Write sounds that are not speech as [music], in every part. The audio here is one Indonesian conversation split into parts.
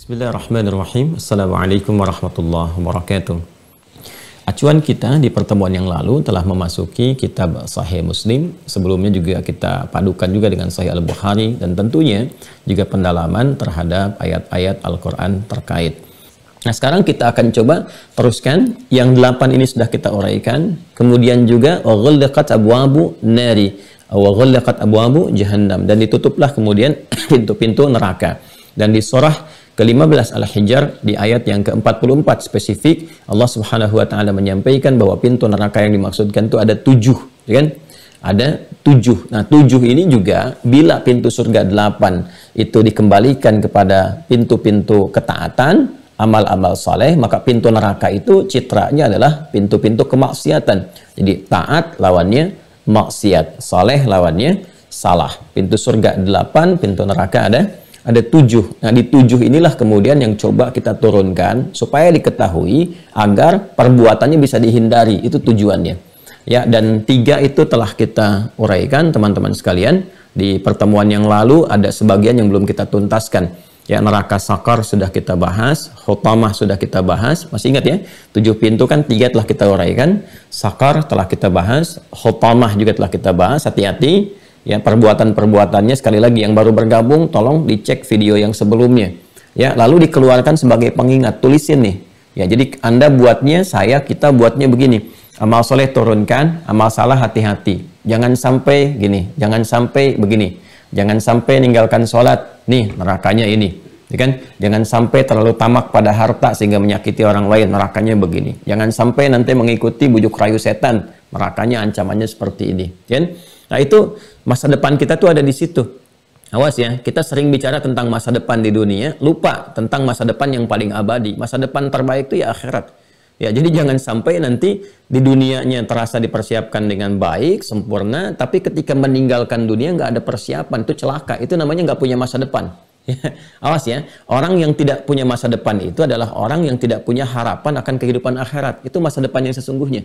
Bismillahirrahmanirrahim. Assalamualaikum warahmatullahi wabarakatuh. Acuan kita di pertemuan yang lalu telah memasuki kitab Sahih Muslim. Sebelumnya juga kita padukan juga dengan Sahih Al-Bukhari dan tentunya juga pendalaman terhadap ayat-ayat Al-Qur'an terkait. Nah, sekarang kita akan coba teruskan yang delapan ini sudah kita uraikan. Kemudian juga Abu Abu abwabu nari wa Abu abwabu jahannam dan ditutuplah kemudian [clears throat] pintu-pintu neraka. Dan di ke-15 Al-Hijr di ayat yang ke-44 spesifik Allah Subhanahu wa taala menyampaikan bahwa pintu neraka yang dimaksudkan itu ada tujuh, ya kan? Ada tujuh. Nah, tujuh ini juga bila pintu surga delapan itu dikembalikan kepada pintu-pintu ketaatan, amal-amal saleh, maka pintu neraka itu citranya adalah pintu-pintu kemaksiatan. Jadi taat lawannya maksiat, saleh lawannya salah. Pintu surga delapan, pintu neraka ada ada tujuh. Nah, di tujuh inilah kemudian yang coba kita turunkan supaya diketahui agar perbuatannya bisa dihindari. Itu tujuannya. Ya, dan tiga itu telah kita uraikan teman-teman sekalian. Di pertemuan yang lalu ada sebagian yang belum kita tuntaskan. Ya, neraka sakar sudah kita bahas, khutamah sudah kita bahas. Masih ingat ya, tujuh pintu kan tiga telah kita uraikan. Sakar telah kita bahas, khutamah juga telah kita bahas. Hati-hati, ya perbuatan-perbuatannya sekali lagi yang baru bergabung tolong dicek video yang sebelumnya ya lalu dikeluarkan sebagai pengingat tulisin nih ya jadi anda buatnya saya kita buatnya begini amal soleh turunkan amal salah hati-hati jangan sampai gini jangan sampai begini jangan sampai ninggalkan sholat nih nerakanya ini ya kan jangan sampai terlalu tamak pada harta sehingga menyakiti orang lain nerakanya begini jangan sampai nanti mengikuti bujuk rayu setan nerakanya ancamannya seperti ini ya kan Nah itu masa depan kita tuh ada di situ. Awas ya, kita sering bicara tentang masa depan di dunia, lupa tentang masa depan yang paling abadi. Masa depan terbaik itu ya akhirat. Ya, jadi jangan sampai nanti di dunianya terasa dipersiapkan dengan baik, sempurna, tapi ketika meninggalkan dunia nggak ada persiapan, itu celaka. Itu namanya nggak punya masa depan. Ya, awas ya, orang yang tidak punya masa depan itu adalah orang yang tidak punya harapan akan kehidupan akhirat. Itu masa depan yang sesungguhnya.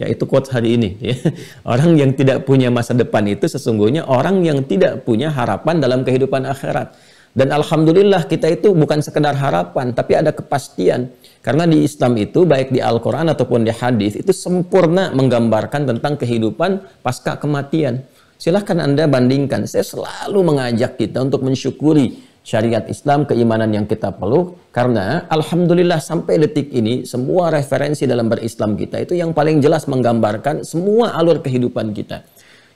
Ya itu quote hari ini. Ya. [laughs] Orang yang tidak punya masa depan itu sesungguhnya orang yang tidak punya harapan dalam kehidupan akhirat. Dan alhamdulillah kita itu bukan sekedar harapan, tapi ada kepastian. Karena di Islam itu baik di Al-Qur'an ataupun di hadis itu sempurna menggambarkan tentang kehidupan pasca kematian. Silahkan Anda bandingkan. Saya selalu mengajak kita untuk mensyukuri syariat Islam, keimanan yang kita peluk. Karena alhamdulillah sampai detik ini semua referensi dalam berislam kita itu yang paling jelas menggambarkan semua alur kehidupan kita.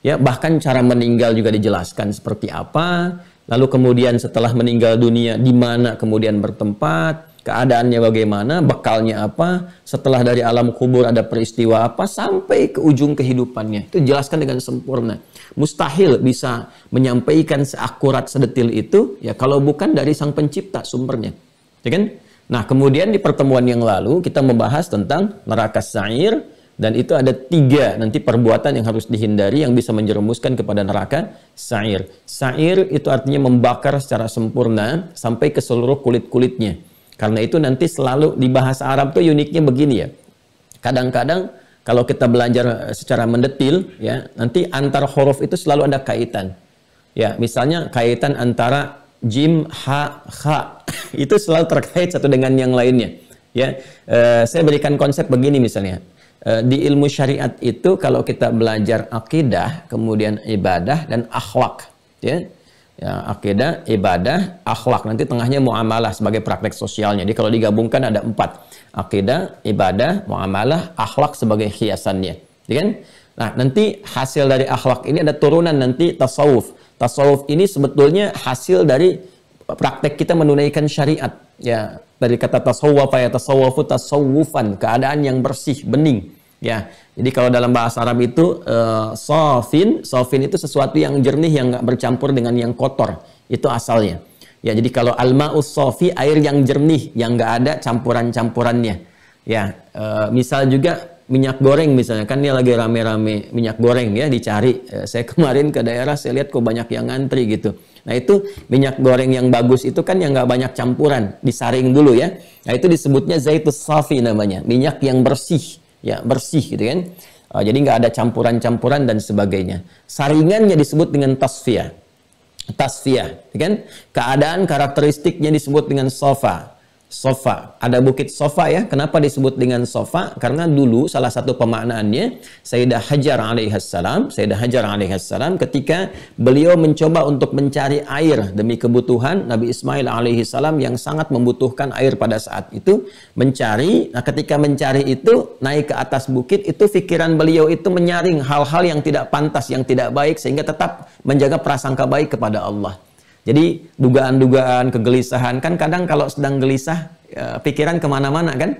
Ya, bahkan cara meninggal juga dijelaskan seperti apa, lalu kemudian setelah meninggal dunia di mana kemudian bertempat, keadaannya bagaimana, bekalnya apa, setelah dari alam kubur ada peristiwa apa, sampai ke ujung kehidupannya. Itu jelaskan dengan sempurna. Mustahil bisa menyampaikan seakurat sedetil itu, ya kalau bukan dari sang pencipta sumbernya. Ya kan? Nah, kemudian di pertemuan yang lalu kita membahas tentang neraka sair, dan itu ada tiga nanti perbuatan yang harus dihindari yang bisa menjerumuskan kepada neraka sair. Sair itu artinya membakar secara sempurna sampai ke seluruh kulit-kulitnya karena itu nanti selalu di bahasa Arab tuh uniknya begini ya. Kadang-kadang kalau kita belajar eh, secara mendetil ya, nanti antar huruf itu selalu ada kaitan. Ya, misalnya kaitan antara jim, ha, kha [laughs] itu selalu terkait satu dengan yang lainnya. Ya, e, saya berikan konsep begini misalnya. E, di ilmu syariat itu kalau kita belajar akidah, kemudian ibadah dan akhlak, ya ya, akidah, ibadah, akhlak. Nanti tengahnya muamalah sebagai praktek sosialnya. Jadi kalau digabungkan ada empat. Akidah, ibadah, muamalah, akhlak sebagai hiasannya. Ya kan? Nah, nanti hasil dari akhlak ini ada turunan nanti tasawuf. Tasawuf ini sebetulnya hasil dari praktek kita menunaikan syariat. Ya, dari kata tasawuf, ya tasawuf, tasawufan, keadaan yang bersih, bening. Ya, jadi kalau dalam bahasa Arab itu eh, sofin, sofin itu sesuatu yang jernih yang nggak bercampur dengan yang kotor. Itu asalnya. Ya, jadi kalau almaus sofi air yang jernih yang nggak ada campuran-campurannya. Ya, eh, misal juga minyak goreng misalnya kan ini lagi rame-rame minyak goreng ya dicari. Eh, saya [laughs] kemarin ke daerah saya lihat kok banyak yang ngantri gitu. Nah itu minyak goreng yang bagus itu kan yang nggak banyak campuran, disaring dulu ya. Nah itu disebutnya zaitun safi namanya, minyak yang bersih ya bersih gitu kan. Uh, jadi nggak ada campuran-campuran dan sebagainya. Saringannya disebut dengan tasfiyah. Tasfiyah, ya kan? Keadaan karakteristiknya disebut dengan sofa. Sofa. Ada bukit Sofa ya. Kenapa disebut dengan Sofa? Karena dulu salah satu pemaknaannya Sayyidah Hajar alaihissalam, Sayyidah Hajar alaihissalam ketika beliau mencoba untuk mencari air demi kebutuhan Nabi Ismail alaihissalam yang sangat membutuhkan air pada saat itu mencari. Nah, ketika mencari itu naik ke atas bukit itu pikiran beliau itu menyaring hal-hal yang tidak pantas, yang tidak baik sehingga tetap menjaga prasangka baik kepada Allah. Jadi dugaan-dugaan, kegelisahan kan kadang kalau sedang gelisah ya, pikiran kemana-mana kan.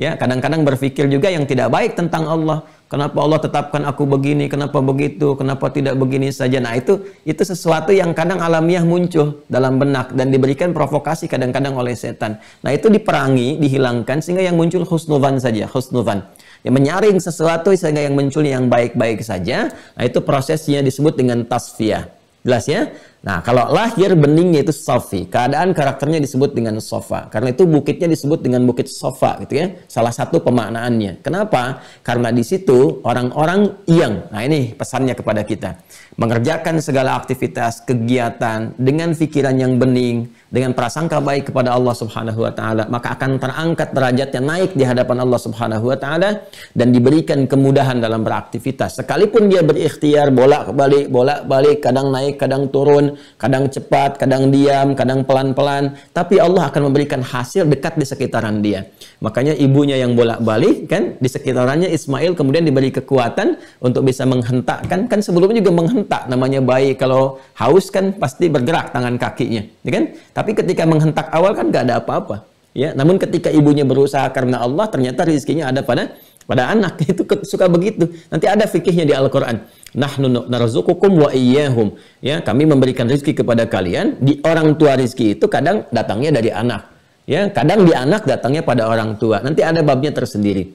Ya kadang-kadang berpikir juga yang tidak baik tentang Allah. Kenapa Allah tetapkan aku begini? Kenapa begitu? Kenapa tidak begini saja? Nah itu itu sesuatu yang kadang alamiah muncul dalam benak dan diberikan provokasi kadang-kadang oleh setan. Nah itu diperangi, dihilangkan sehingga yang muncul husnuvan saja, husnuvan ya menyaring sesuatu sehingga yang muncul yang baik-baik saja. Nah, itu prosesnya disebut dengan tasfiyah. Jelas ya? Nah, kalau lahir beningnya itu sofi, keadaan karakternya disebut dengan sofa. Karena itu bukitnya disebut dengan bukit sofa gitu ya. Salah satu pemaknaannya. Kenapa? Karena di situ orang-orang yang, nah ini pesannya kepada kita, mengerjakan segala aktivitas, kegiatan dengan pikiran yang bening, dengan prasangka baik kepada Allah Subhanahu wa taala, maka akan terangkat derajatnya naik di hadapan Allah Subhanahu wa taala dan diberikan kemudahan dalam beraktivitas. Sekalipun dia berikhtiar bolak-balik, bolak-balik, kadang naik, kadang turun, kadang cepat, kadang diam, kadang pelan-pelan, tapi Allah akan memberikan hasil dekat di sekitaran dia. Makanya ibunya yang bolak-balik kan di sekitarannya Ismail kemudian diberi kekuatan untuk bisa menghentakkan kan sebelumnya juga menghentak namanya bayi kalau haus kan pasti bergerak tangan kakinya, ya kan? Tapi ketika menghentak awal kan nggak ada apa-apa. Ya, namun ketika ibunya berusaha karena Allah, ternyata rezekinya ada pada pada anak [laughs] itu suka begitu. Nanti ada fikihnya di Al-Qur'an. Nahnu narzuqukum wa iyyahum. Ya, kami memberikan rezeki kepada kalian. Di orang tua rezeki itu kadang datangnya dari anak. Ya, kadang di anak datangnya pada orang tua. Nanti ada babnya tersendiri.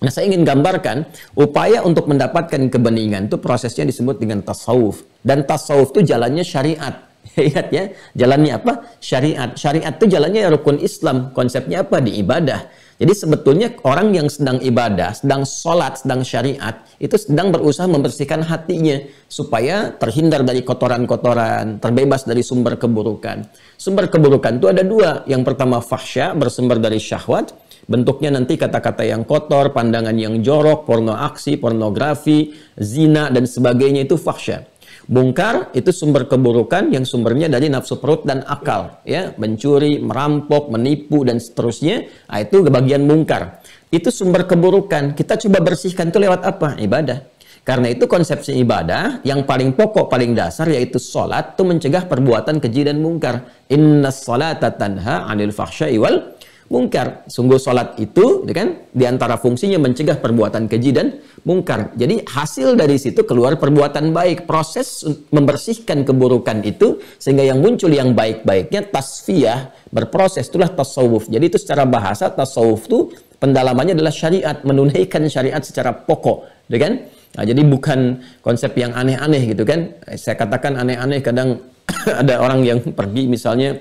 Nah, saya ingin gambarkan upaya untuk mendapatkan kebeningan itu prosesnya disebut dengan tasawuf. Dan tasawuf itu jalannya syariat. Lihat ya, jalannya apa? Syariat. Syariat itu jalannya ya rukun Islam. Konsepnya apa? Di ibadah. Jadi sebetulnya orang yang sedang ibadah, sedang sholat, sedang syariat, itu sedang berusaha membersihkan hatinya supaya terhindar dari kotoran-kotoran, terbebas dari sumber keburukan. Sumber keburukan itu ada dua. Yang pertama fahsya, bersumber dari syahwat. Bentuknya nanti kata-kata yang kotor, pandangan yang jorok, porno aksi, pornografi, zina, dan sebagainya itu fahsya. Bungkar itu sumber keburukan yang sumbernya dari nafsu perut dan akal, ya, mencuri, merampok, menipu dan seterusnya. Nah, itu kebagian bungkar. Itu sumber keburukan. Kita coba bersihkan itu lewat apa? Ibadah. Karena itu konsepsi ibadah yang paling pokok, paling dasar yaitu sholat itu mencegah perbuatan keji dan mungkar. Inna sholata tanha anil fahsyai wal mungkar. Sungguh salat itu ya kan di antara fungsinya mencegah perbuatan keji dan mungkar. Jadi hasil dari situ keluar perbuatan baik. Proses membersihkan keburukan itu sehingga yang muncul yang baik-baiknya tasfiyah berproses itulah tasawuf. Jadi itu secara bahasa tasawuf itu pendalamannya adalah syariat, menunaikan syariat secara pokok, ya kan? Nah, jadi bukan konsep yang aneh-aneh gitu kan. Eh, saya katakan aneh-aneh kadang [coughs] ada orang yang pergi misalnya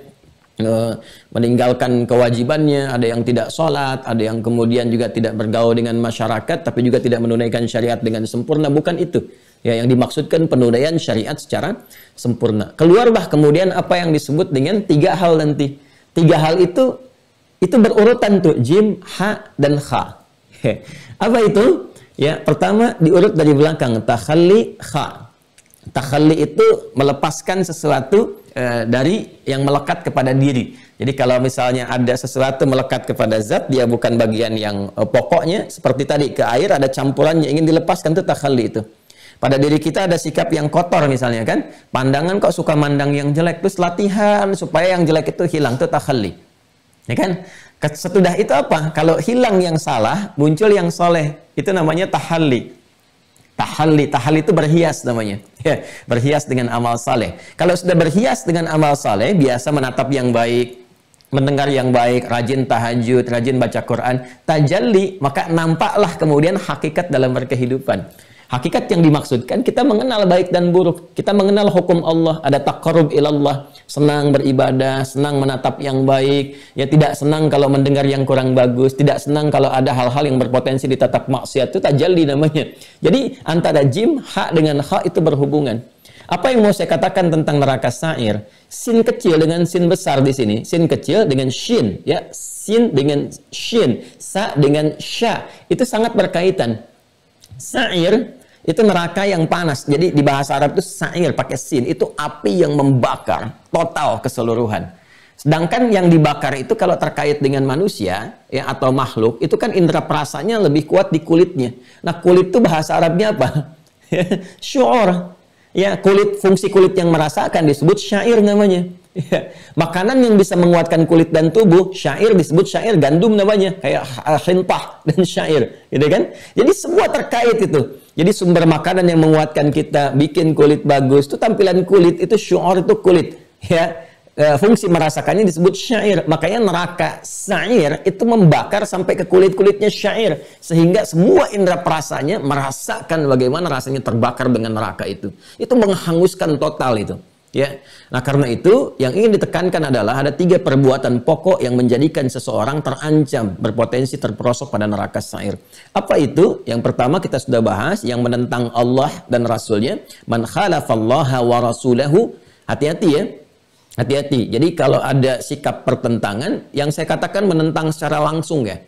Eh, meninggalkan kewajibannya, ada yang tidak sholat, ada yang kemudian juga tidak bergaul dengan masyarakat, tapi juga tidak menunaikan syariat dengan sempurna. Bukan itu. Ya, yang dimaksudkan penunaian syariat secara sempurna. Keluarlah kemudian apa yang disebut dengan tiga hal nanti. Tiga hal itu, itu berurutan tuh. Jim, Ha, dan Kha. [laughs] apa itu? Ya, pertama diurut dari belakang. Takhalli, Kha. Takhalli itu melepaskan sesuatu e, dari yang melekat kepada diri. Jadi kalau misalnya ada sesuatu melekat kepada zat, dia bukan bagian yang e, pokoknya. Seperti tadi ke air ada campuran yang ingin dilepaskan itu takhalli itu. Pada diri kita ada sikap yang kotor misalnya kan. Pandangan kok suka mandang yang jelek. Terus latihan supaya yang jelek itu hilang. Itu takhalli. Ya kan? Setudah itu apa? Kalau hilang yang salah, muncul yang soleh. Itu namanya tahalli. Tahalli, tahalli itu berhias namanya. [laughs] Ya, berhias dengan amal saleh. Kalau sudah berhias dengan amal saleh, biasa menatap yang baik, mendengar yang baik, rajin tahajud, rajin baca Quran, tajalli, maka nampaklah kemudian hakikat dalam berkehidupan. Hakikat yang dimaksudkan kita mengenal baik dan buruk. Kita mengenal hukum Allah. Ada takkorub ilallah. Senang beribadah, senang menatap yang baik. Ya tidak senang kalau mendengar yang kurang bagus. Tidak senang kalau ada hal-hal yang berpotensi ditatap maksiat. Itu tajalli namanya. Jadi antara jim, hak dengan hak itu berhubungan. Apa yang mau saya katakan tentang neraka sair? Sin kecil dengan sin besar di sini. Sin kecil dengan shin, ya. Sin dengan shin, sa dengan sya. Itu sangat berkaitan. Sair itu neraka yang panas. Jadi di bahasa Arab itu sa'ir pakai sin. Itu api yang membakar total keseluruhan. Sedangkan yang dibakar itu kalau terkait dengan manusia ya, atau makhluk, itu kan indera perasanya lebih kuat di kulitnya. Nah kulit itu bahasa Arabnya apa? [laughs] Syu'ur. Ya, kulit fungsi kulit yang merasakan disebut syair namanya. Ya, makanan yang bisa menguatkan kulit dan tubuh, syair disebut syair gandum namanya, kayak khintah ah, dan syair, gitu kan? Jadi semua terkait itu. Jadi sumber makanan yang menguatkan kita, bikin kulit bagus, itu tampilan kulit, itu syu'ur itu kulit. Ya, e, fungsi merasakannya disebut syair. Makanya neraka syair itu membakar sampai ke kulit-kulitnya syair. Sehingga semua indera perasanya merasakan bagaimana rasanya terbakar dengan neraka itu. Itu menghanguskan total itu. Ya. Nah, karena itu yang ingin ditekankan adalah ada tiga perbuatan pokok yang menjadikan seseorang terancam berpotensi terperosok pada neraka sair. Apa itu? Yang pertama kita sudah bahas yang menentang Allah dan Rasulnya. Man khalafallaha wa rasulahu. Hati-hati ya. Hati-hati. Jadi kalau ada sikap pertentangan, yang saya katakan menentang secara langsung ya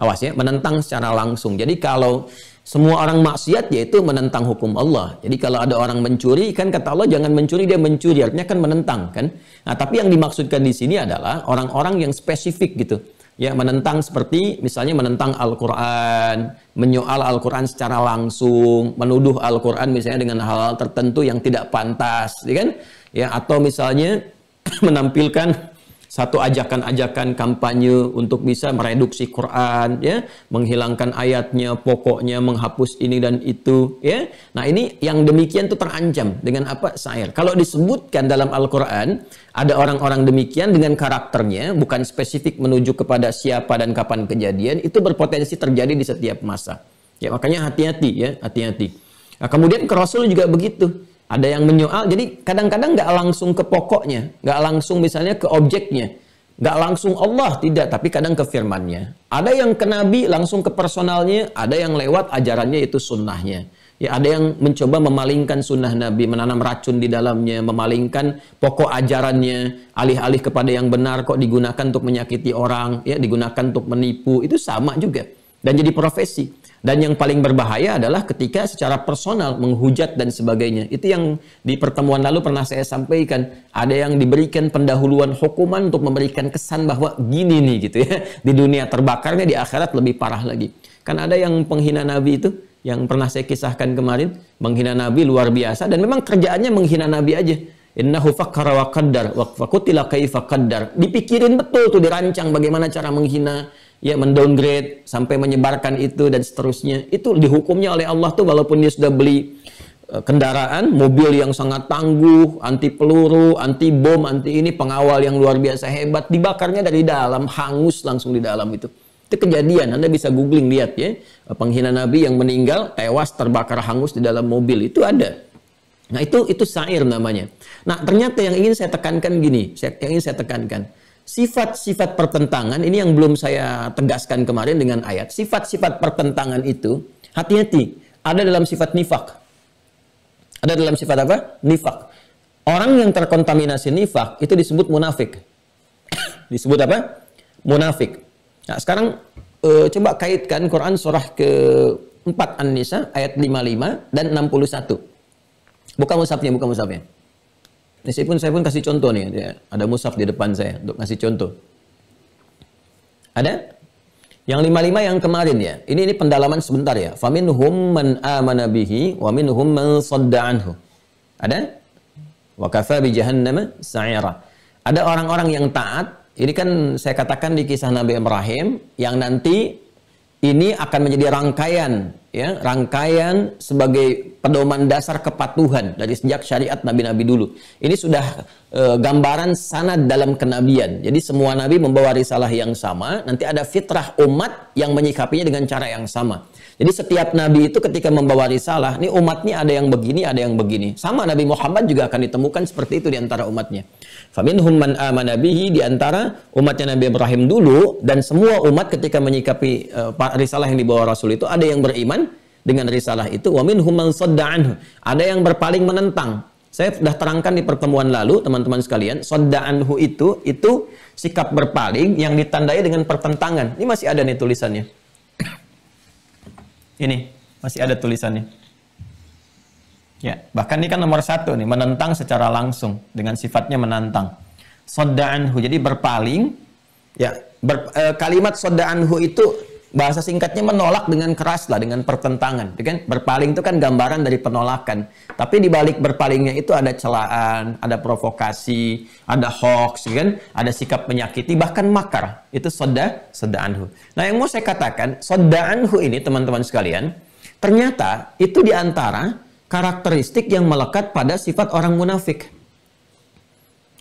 Awas ya, menentang secara langsung. Jadi kalau semua orang maksiat yaitu menentang hukum Allah. Jadi kalau ada orang mencuri, kan kata Allah jangan mencuri, dia mencuri. Artinya kan menentang kan. Nah tapi yang dimaksudkan di sini adalah orang-orang yang spesifik gitu. Ya menentang seperti misalnya menentang Al-Quran, menyoal Al-Quran secara langsung, menuduh Al-Quran misalnya dengan hal, hal tertentu yang tidak pantas. Ya kan? Ya, atau misalnya [clears throat] menampilkan satu ajakan-ajakan kampanye untuk bisa mereduksi Quran ya menghilangkan ayatnya pokoknya menghapus ini dan itu ya nah ini yang demikian itu terancam dengan apa syair kalau disebutkan dalam Al-Quran ada orang-orang demikian dengan karakternya bukan spesifik menuju kepada siapa dan kapan kejadian itu berpotensi terjadi di setiap masa ya makanya hati-hati ya hati-hati nah, kemudian ke Rasul juga begitu ada yang menyoal, ah, jadi kadang-kadang nggak langsung ke pokoknya, nggak langsung misalnya ke objeknya, nggak langsung Allah tidak, tapi kadang ke firmannya. Ada yang ke Nabi langsung ke personalnya, ada yang lewat ajarannya itu sunnahnya. Ya ada yang mencoba memalingkan sunnah Nabi, menanam racun di dalamnya, memalingkan pokok ajarannya, alih-alih kepada yang benar kok digunakan untuk menyakiti orang, ya digunakan untuk menipu, itu sama juga. Dan jadi profesi. Dan yang paling berbahaya adalah ketika secara personal menghujat dan sebagainya. Itu yang di pertemuan lalu pernah saya sampaikan. Ada yang diberikan pendahuluan hukuman untuk memberikan kesan bahwa gini nih gitu ya. [laughs] Di dunia terbakarnya di akhirat lebih parah lagi. Kan ada yang penghina Nabi itu yang pernah saya kisahkan kemarin. Menghina Nabi luar biasa dan memang kerjaannya menghina Nabi aja. Innahu fakkara wa qaddar wa qutila kaifa qaddar. Dipikirin betul tuh dirancang bagaimana cara menghina ya mendowngrade sampai menyebarkan itu dan seterusnya itu dihukumnya oleh Allah tuh walaupun dia sudah beli e, kendaraan mobil yang sangat tangguh anti peluru anti bom anti ini pengawal yang luar biasa hebat dibakarnya dari dalam hangus langsung di dalam itu itu kejadian Anda bisa googling lihat ya penghina Nabi yang meninggal tewas terbakar hangus di dalam mobil itu ada nah itu itu sair namanya nah ternyata yang ingin saya tekankan gini yang ingin saya tekankan sifat-sifat pertentangan ini yang belum saya tegaskan kemarin dengan ayat. Sifat-sifat pertentangan itu hati-hati ada dalam sifat nifak. Ada dalam sifat apa? Nifak. Orang yang terkontaminasi nifak itu disebut munafik. [coughs] disebut apa? Munafik. Nah, sekarang e, coba kaitkan Quran surah ke-4 An-Nisa ayat 55 dan 61. Buka musafnya, buka musafnya. Ini eh, saya pun saya pun kasih contoh nih, ada musaf di depan saya untuk kasih contoh. Ada? Yang lima lima yang kemarin ya. Ini ini pendalaman sebentar ya. Famin hum man amana bihi wa minhum man anhu. Ada? Wa kafa bi jahannam sa'ira. Ada orang-orang yang taat. Ini kan saya katakan di kisah Nabi Ibrahim yang nanti ini akan menjadi rangkaian ya rangkaian sebagai pedoman dasar kepatuhan dari sejak syariat nabi-nabi dulu ini sudah e, gambaran sanad dalam kenabian jadi semua nabi membawa risalah yang sama nanti ada fitrah umat yang menyikapinya dengan cara yang sama jadi setiap nabi itu ketika membawa risalah ini umatnya ada yang begini ada yang begini sama nabi Muhammad juga akan ditemukan seperti itu di antara umatnya Faminhum man amana bihi di antara umatnya Nabi Ibrahim dulu dan semua umat ketika menyikapi uh, risalah yang dibawa Rasul itu ada yang beriman dengan risalah itu wa minhum man anhu. Ada yang berpaling menentang. Saya sudah terangkan di pertemuan lalu teman-teman sekalian, anhu itu itu sikap berpaling yang ditandai dengan pertentangan. Ini masih ada nih tulisannya. Ini masih ada tulisannya. Ya, bahkan ini kan nomor satu nih, menentang secara langsung dengan sifatnya menantang. Sodaanhu, jadi berpaling. Ya, ber, e, kalimat sodaanhu itu bahasa singkatnya menolak dengan keras lah, dengan pertentangan. Gitu kan? Berpaling itu kan gambaran dari penolakan. Tapi di balik berpalingnya itu ada celaan, ada provokasi, ada hoax, gitu kan? ada sikap menyakiti, bahkan makar. Itu soda, sodaanhu. Nah yang mau saya katakan, sodaanhu ini teman-teman sekalian, ternyata itu diantara karakteristik yang melekat pada sifat orang munafik.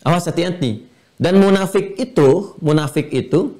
Awas hati-hati. Dan munafik itu, munafik itu,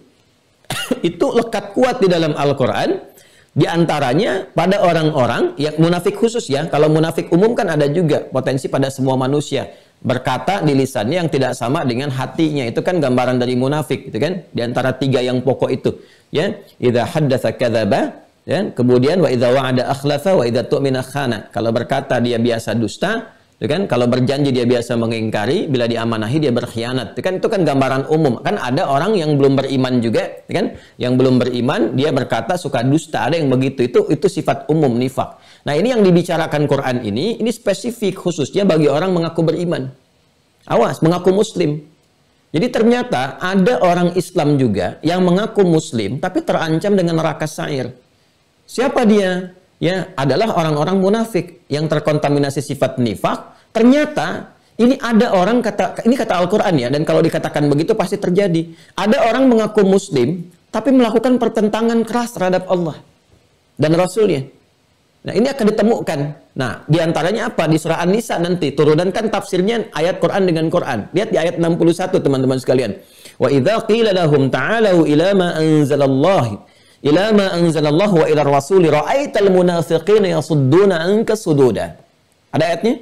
[coughs] itu lekat kuat di dalam Al-Quran. Di antaranya pada orang-orang, yang munafik khusus ya. Kalau munafik umum kan ada juga potensi pada semua manusia. Berkata di lisannya yang tidak sama dengan hatinya. Itu kan gambaran dari munafik. Itu kan di antara tiga yang pokok itu. Ya, idha haddatha kadhaba, Ya, kemudian wa idza wa'ada akhlafa wa idza tu'mina khana. Kalau berkata dia biasa dusta, itu kan kalau berjanji dia biasa mengingkari, bila diamanahi dia berkhianat. Itu kan itu kan gambaran umum. Kan ada orang yang belum beriman juga, itu kan? Yang belum beriman dia berkata suka dusta, ada yang begitu. Itu itu sifat umum nifak. Nah, ini yang dibicarakan Quran ini, ini spesifik khususnya bagi orang mengaku beriman. Awas, mengaku muslim. Jadi ternyata ada orang Islam juga yang mengaku muslim tapi terancam dengan neraka sair. Siapa dia? Ya, adalah orang-orang munafik yang terkontaminasi sifat nifak. Ternyata ini ada orang kata ini kata Al-Qur'an ya dan kalau dikatakan begitu pasti terjadi. Ada orang mengaku muslim tapi melakukan pertentangan keras terhadap Allah dan Rasulnya. Nah, ini akan ditemukan. Nah, diantaranya apa? Di surah An-Nisa nanti kan tafsirnya ayat Quran dengan Quran. Lihat di ayat 61 teman-teman sekalian. Wa idza qila lahum ta'alu ila ma anzalallahi ila ma anzalallahu wa ila rasuli ra'aital munafiqina yasudduna anka sududa. Ada ayatnya?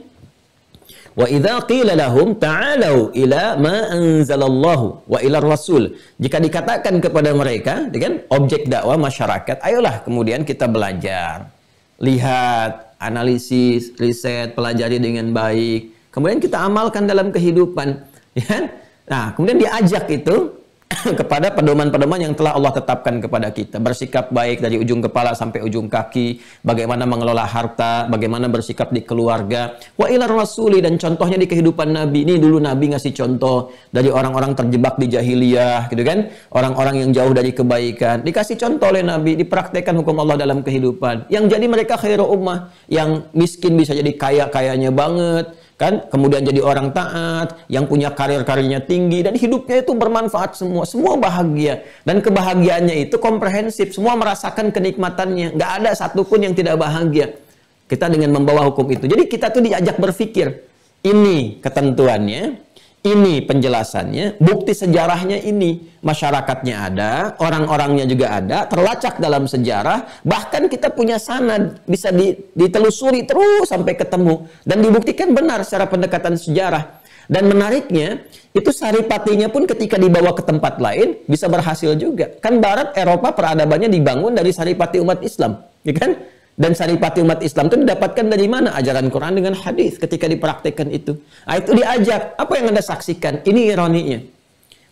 Wa idza qila lahum ta'alu ila ma anzalallahu wa ila rasul. Jika dikatakan kepada mereka dengan ya objek dakwah masyarakat, ayolah kemudian kita belajar. Lihat, analisis, riset, pelajari dengan baik. Kemudian kita amalkan dalam kehidupan, ya. Kan? Nah, kemudian diajak itu [coughs] kepada pedoman-pedoman yang telah Allah tetapkan kepada kita. Bersikap baik dari ujung kepala sampai ujung kaki, bagaimana mengelola harta, bagaimana bersikap di keluarga. Wa ilar rasuli dan contohnya di kehidupan Nabi. Ini dulu Nabi ngasih contoh dari orang-orang terjebak di jahiliyah, gitu kan? Orang-orang yang jauh dari kebaikan. Dikasih contoh oleh Nabi, dipraktekkan hukum Allah dalam kehidupan. Yang jadi mereka khairu ummah, yang miskin bisa jadi kaya-kayanya banget, kan kemudian jadi orang taat yang punya karir-karirnya tinggi dan hidupnya itu bermanfaat semua semua bahagia dan kebahagiaannya itu komprehensif semua merasakan kenikmatannya nggak ada satupun yang tidak bahagia kita dengan membawa hukum itu jadi kita tuh diajak berpikir ini ketentuannya ini penjelasannya, bukti sejarahnya ini. Masyarakatnya ada, orang-orangnya juga ada, terlacak dalam sejarah. Bahkan kita punya sanad, bisa ditelusuri terus sampai ketemu. Dan dibuktikan benar secara pendekatan sejarah. Dan menariknya, itu saripatinya pun ketika dibawa ke tempat lain bisa berhasil juga. Kan barat Eropa peradabannya dibangun dari saripati umat Islam, ya kan? dan saripati umat Islam itu didapatkan dari mana? Ajaran Quran dengan hadis ketika dipraktikkan itu. Nah, itu diajak. Apa yang Anda saksikan? Ini ironinya.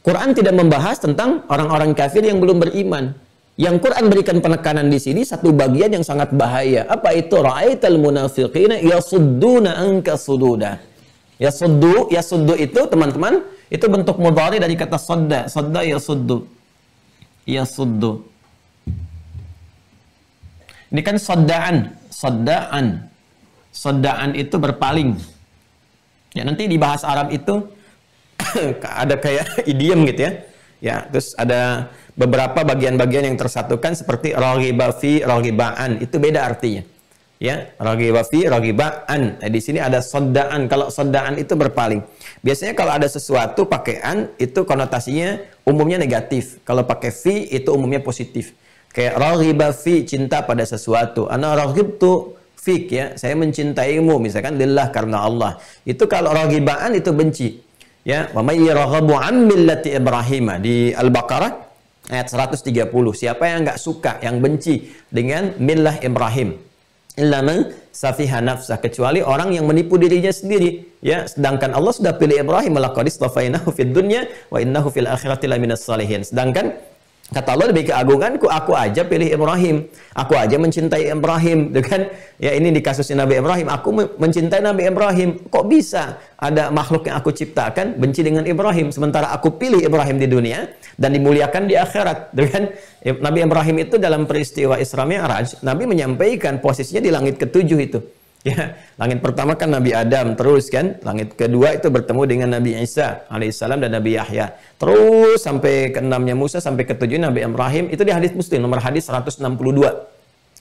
Quran tidak membahas tentang orang-orang kafir yang belum beriman. Yang Quran berikan penekanan di sini satu bagian yang sangat bahaya. Apa itu? Ra'aital munafiqina yasudduna anka sududa. ya yasuddu itu teman-teman, itu bentuk mudhari dari kata sadda. Sadda ya Yasuddu. Ini kan sodaan, sodaan, sodaan itu berpaling. Ya nanti di bahasa Arab itu [coughs] ada kayak [coughs] idiom gitu ya. Ya, terus ada beberapa bagian-bagian yang tersatukan seperti raghiba rogi baan, itu beda artinya. Ya, raghiba fi baan. Nah, di sini ada sodaan. Kalau sodaan itu berpaling. Biasanya kalau ada sesuatu pakaian itu konotasinya umumnya negatif. Kalau pakai fi itu umumnya positif. Kayak raghiba fi cinta pada sesuatu. Ana raghibtu fik ya. Saya mencintaimu misalkan lillah karena Allah. Itu kalau raghibaan itu benci. Ya, wa may yarghabu an millati Ibrahim di Al-Baqarah ayat 130. Siapa yang enggak suka, yang benci dengan milah Ibrahim? Illa man safiha nafsah kecuali orang yang menipu dirinya sendiri ya sedangkan Allah sudah pilih Ibrahim laqad istafainahu fid dunya wa innahu fil akhirati laminas salihin sedangkan Kata Allah demi keagunganku, aku aja pilih Ibrahim. Aku aja mencintai Ibrahim. Dengan [laughs] gitu ya ini di kasusnya Nabi Ibrahim. Aku mencintai Nabi Ibrahim. Kok bisa ada makhluk yang aku ciptakan benci dengan Ibrahim. Sementara aku pilih Ibrahim di dunia dan dimuliakan di akhirat. Dengan gitu ya, Nabi Ibrahim itu dalam peristiwa Isra Mi'raj, Nabi menyampaikan posisinya di langit ketujuh itu. Ya, langit pertama kan Nabi Adam terus kan, langit kedua itu bertemu dengan Nabi Isa alaihissalam dan Nabi Yahya. Terus sampai ke enamnya Musa sampai ke Nabi Ibrahim itu di hadis Muslim nomor hadis 162.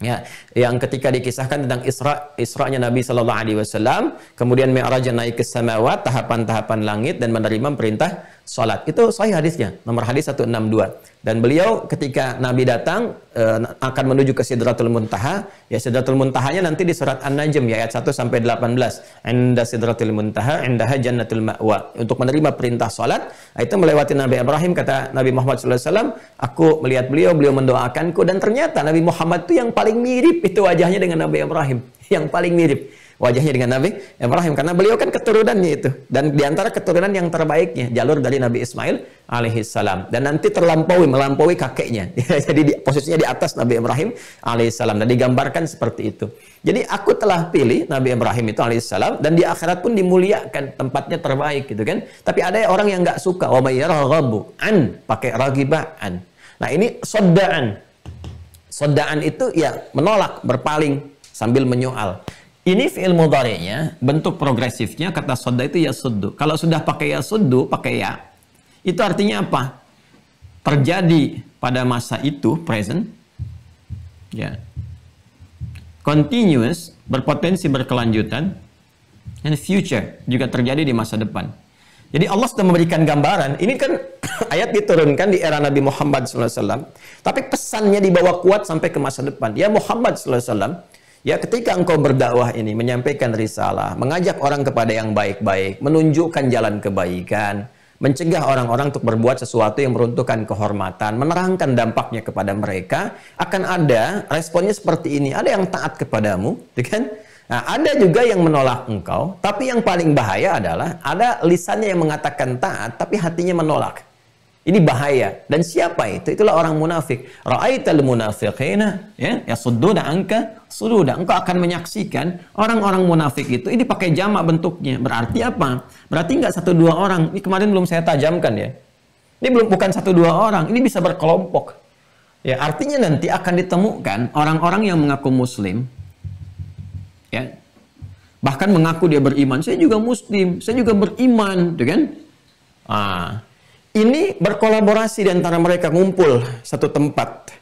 Ya, yang ketika dikisahkan tentang Isra, Isra'nya Nabi Shallallahu alaihi wasallam, kemudian Mi'raj naik ke samawat, tahapan-tahapan langit dan menerima perintah salat. Itu sahih hadisnya, nomor hadis 162. Dan beliau ketika Nabi datang uh, akan menuju ke Sidratul Muntaha, ya Sidratul Muntahanya nanti di surat An-Najm ya ayat 1 sampai 18. Inda Sidratul Muntaha, indaha Jannatul Ma'wa. Untuk menerima perintah salat, nah, itu melewati Nabi Ibrahim kata Nabi Muhammad SAW, aku melihat beliau, beliau mendoakanku dan ternyata Nabi Muhammad itu yang paling mirip itu wajahnya dengan Nabi Ibrahim, [laughs] yang paling mirip wajahnya dengan Nabi Ibrahim karena beliau kan keturunannya itu dan diantara keturunan yang terbaiknya jalur dari Nabi Ismail alaihissalam dan nanti terlampaui melampaui kakeknya [laughs] jadi di, posisinya di atas Nabi Ibrahim alaihissalam dan digambarkan seperti itu jadi aku telah pilih Nabi Ibrahim itu alaihissalam dan di akhirat pun dimuliakan tempatnya terbaik gitu kan tapi ada orang yang nggak suka wa an pakai ragibaan nah ini sodaan Sodaan itu ya menolak, berpaling sambil menyoal. Ini fi'il mudhari'nya, bentuk progresifnya kata sodda itu ya suddu. Kalau sudah pakai ya suddu, pakai ya. Itu artinya apa? Terjadi pada masa itu, present. Ya. Continuous, berpotensi berkelanjutan. And future, juga terjadi di masa depan. Jadi Allah sudah memberikan gambaran. Ini kan [coughs] ayat diturunkan di era Nabi Muhammad SAW. Tapi pesannya dibawa kuat sampai ke masa depan. Ya Muhammad SAW, Ya, ketika engkau berdakwah ini menyampaikan risalah, mengajak orang kepada yang baik-baik, menunjukkan jalan kebaikan, mencegah orang-orang untuk berbuat sesuatu yang meruntuhkan kehormatan, menerangkan dampaknya kepada mereka, akan ada responnya seperti ini. Ada yang taat kepadamu, gitu kan? Nah, ada juga yang menolak engkau, tapi yang paling bahaya adalah ada lisannya yang mengatakan taat tapi hatinya menolak. Ini bahaya. Dan siapa itu? Itulah orang munafik. Ra'aital munafiqina ya yasudduna anka sududa. Engkau akan menyaksikan orang-orang munafik itu. Ini pakai jama bentuknya. Berarti apa? Berarti enggak satu dua orang. Ini kemarin belum saya tajamkan ya. Ini belum bukan satu dua orang. Ini bisa berkelompok. Ya, artinya nanti akan ditemukan orang-orang yang mengaku muslim. Ya. Bahkan mengaku dia beriman. Saya juga muslim, saya juga beriman, gitu kan? Ah, ini berkolaborasi di antara mereka ngumpul satu tempat.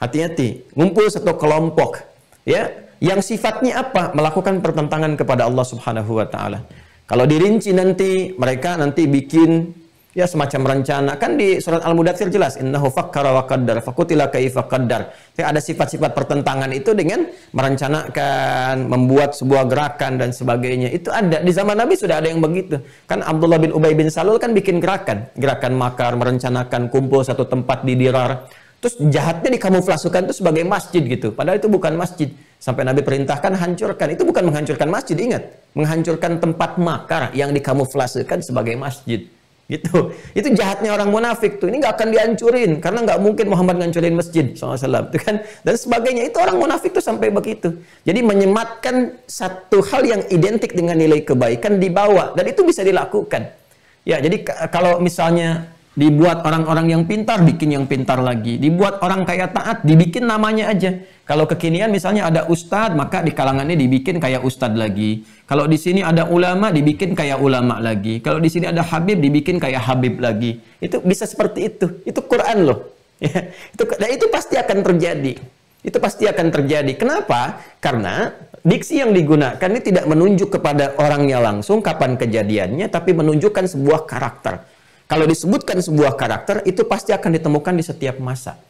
Hati-hati, ngumpul satu kelompok ya yang sifatnya apa? Melakukan pertentangan kepada Allah Subhanahu wa taala. Kalau dirinci nanti mereka nanti bikin ya semacam rencana. Kan di surat Al-Mudathir jelas innahu fakkara wa qaddar fakutila kaifa qaddar. Jadi ada sifat-sifat pertentangan itu dengan merencanakan, membuat sebuah gerakan dan sebagainya. Itu ada di zaman Nabi sudah ada yang begitu. Kan Abdullah bin Ubay bin Salul kan bikin gerakan, gerakan makar, merencanakan kumpul satu tempat di Dirar. Terus jahatnya dikamuflasukan itu sebagai masjid gitu. Padahal itu bukan masjid. Sampai Nabi perintahkan hancurkan. Itu bukan menghancurkan masjid, ingat. Menghancurkan tempat makar yang dikamuflasukan sebagai masjid. Gitu. Itu jahatnya orang munafik tuh. Ini nggak akan dihancurin karena nggak mungkin Muhammad ngancurin masjid SAW. Itu kan dan sebagainya. Itu orang munafik tuh sampai begitu. Jadi menyematkan satu hal yang identik dengan nilai kebaikan dibawa dan itu bisa dilakukan. Ya, jadi kalau misalnya Dibuat orang-orang yang pintar, bikin yang pintar lagi. Dibuat orang kaya taat, dibikin namanya aja. Kalau kekinian misalnya ada ustadz, maka di kalangannya dibikin kayak ustadz lagi. Kalau di sini ada ulama, dibikin kayak ulama lagi. Kalau di sini ada habib, dibikin kayak habib lagi. Itu bisa seperti itu. Itu Quran loh. [laughs] Ya. itu, nah itu pasti akan terjadi. Itu pasti akan terjadi. Kenapa? Karena diksi yang digunakan ini tidak menunjuk kepada orangnya langsung kapan kejadiannya, tapi menunjukkan sebuah karakter. Kalau disebutkan sebuah karakter, itu pasti akan ditemukan di setiap masa.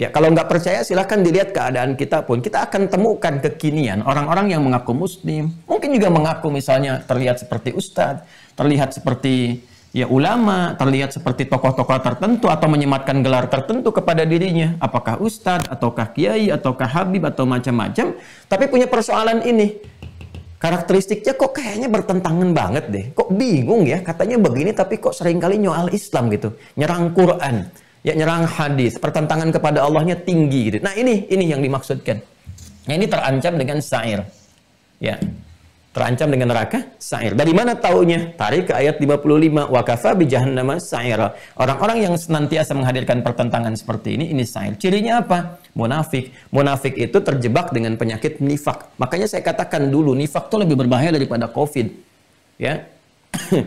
Ya, kalau nggak percaya silahkan dilihat keadaan kita pun. Kita akan temukan kekinian orang-orang yang mengaku muslim. Mungkin juga mengaku misalnya terlihat seperti ustadz, terlihat seperti ya ulama, terlihat seperti tokoh-tokoh tertentu atau menyematkan gelar tertentu kepada dirinya. Apakah ustadz, ataukah kiai, ataukah habib, atau macam-macam. Tapi punya persoalan ini karakteristiknya kok kayaknya bertentangan banget deh. Kok bingung ya, katanya begini tapi kok seringkali nyoal Islam gitu. Nyerang Quran, ya nyerang hadis, pertentangan kepada Allahnya tinggi gitu. Nah ini, ini yang dimaksudkan. Nah ini terancam dengan syair. Ya, terancam dengan neraka sa'ir. Dari mana taunya? Tarik ke ayat 55 wa kafa bi jahannama sa'ira. Orang-orang yang senantiasa menghadirkan pertentangan seperti ini ini sa'ir. Cirinya apa? Munafik. Munafik itu terjebak dengan penyakit nifak. Makanya saya katakan dulu nifak itu lebih berbahaya daripada Covid. Ya. [coughs]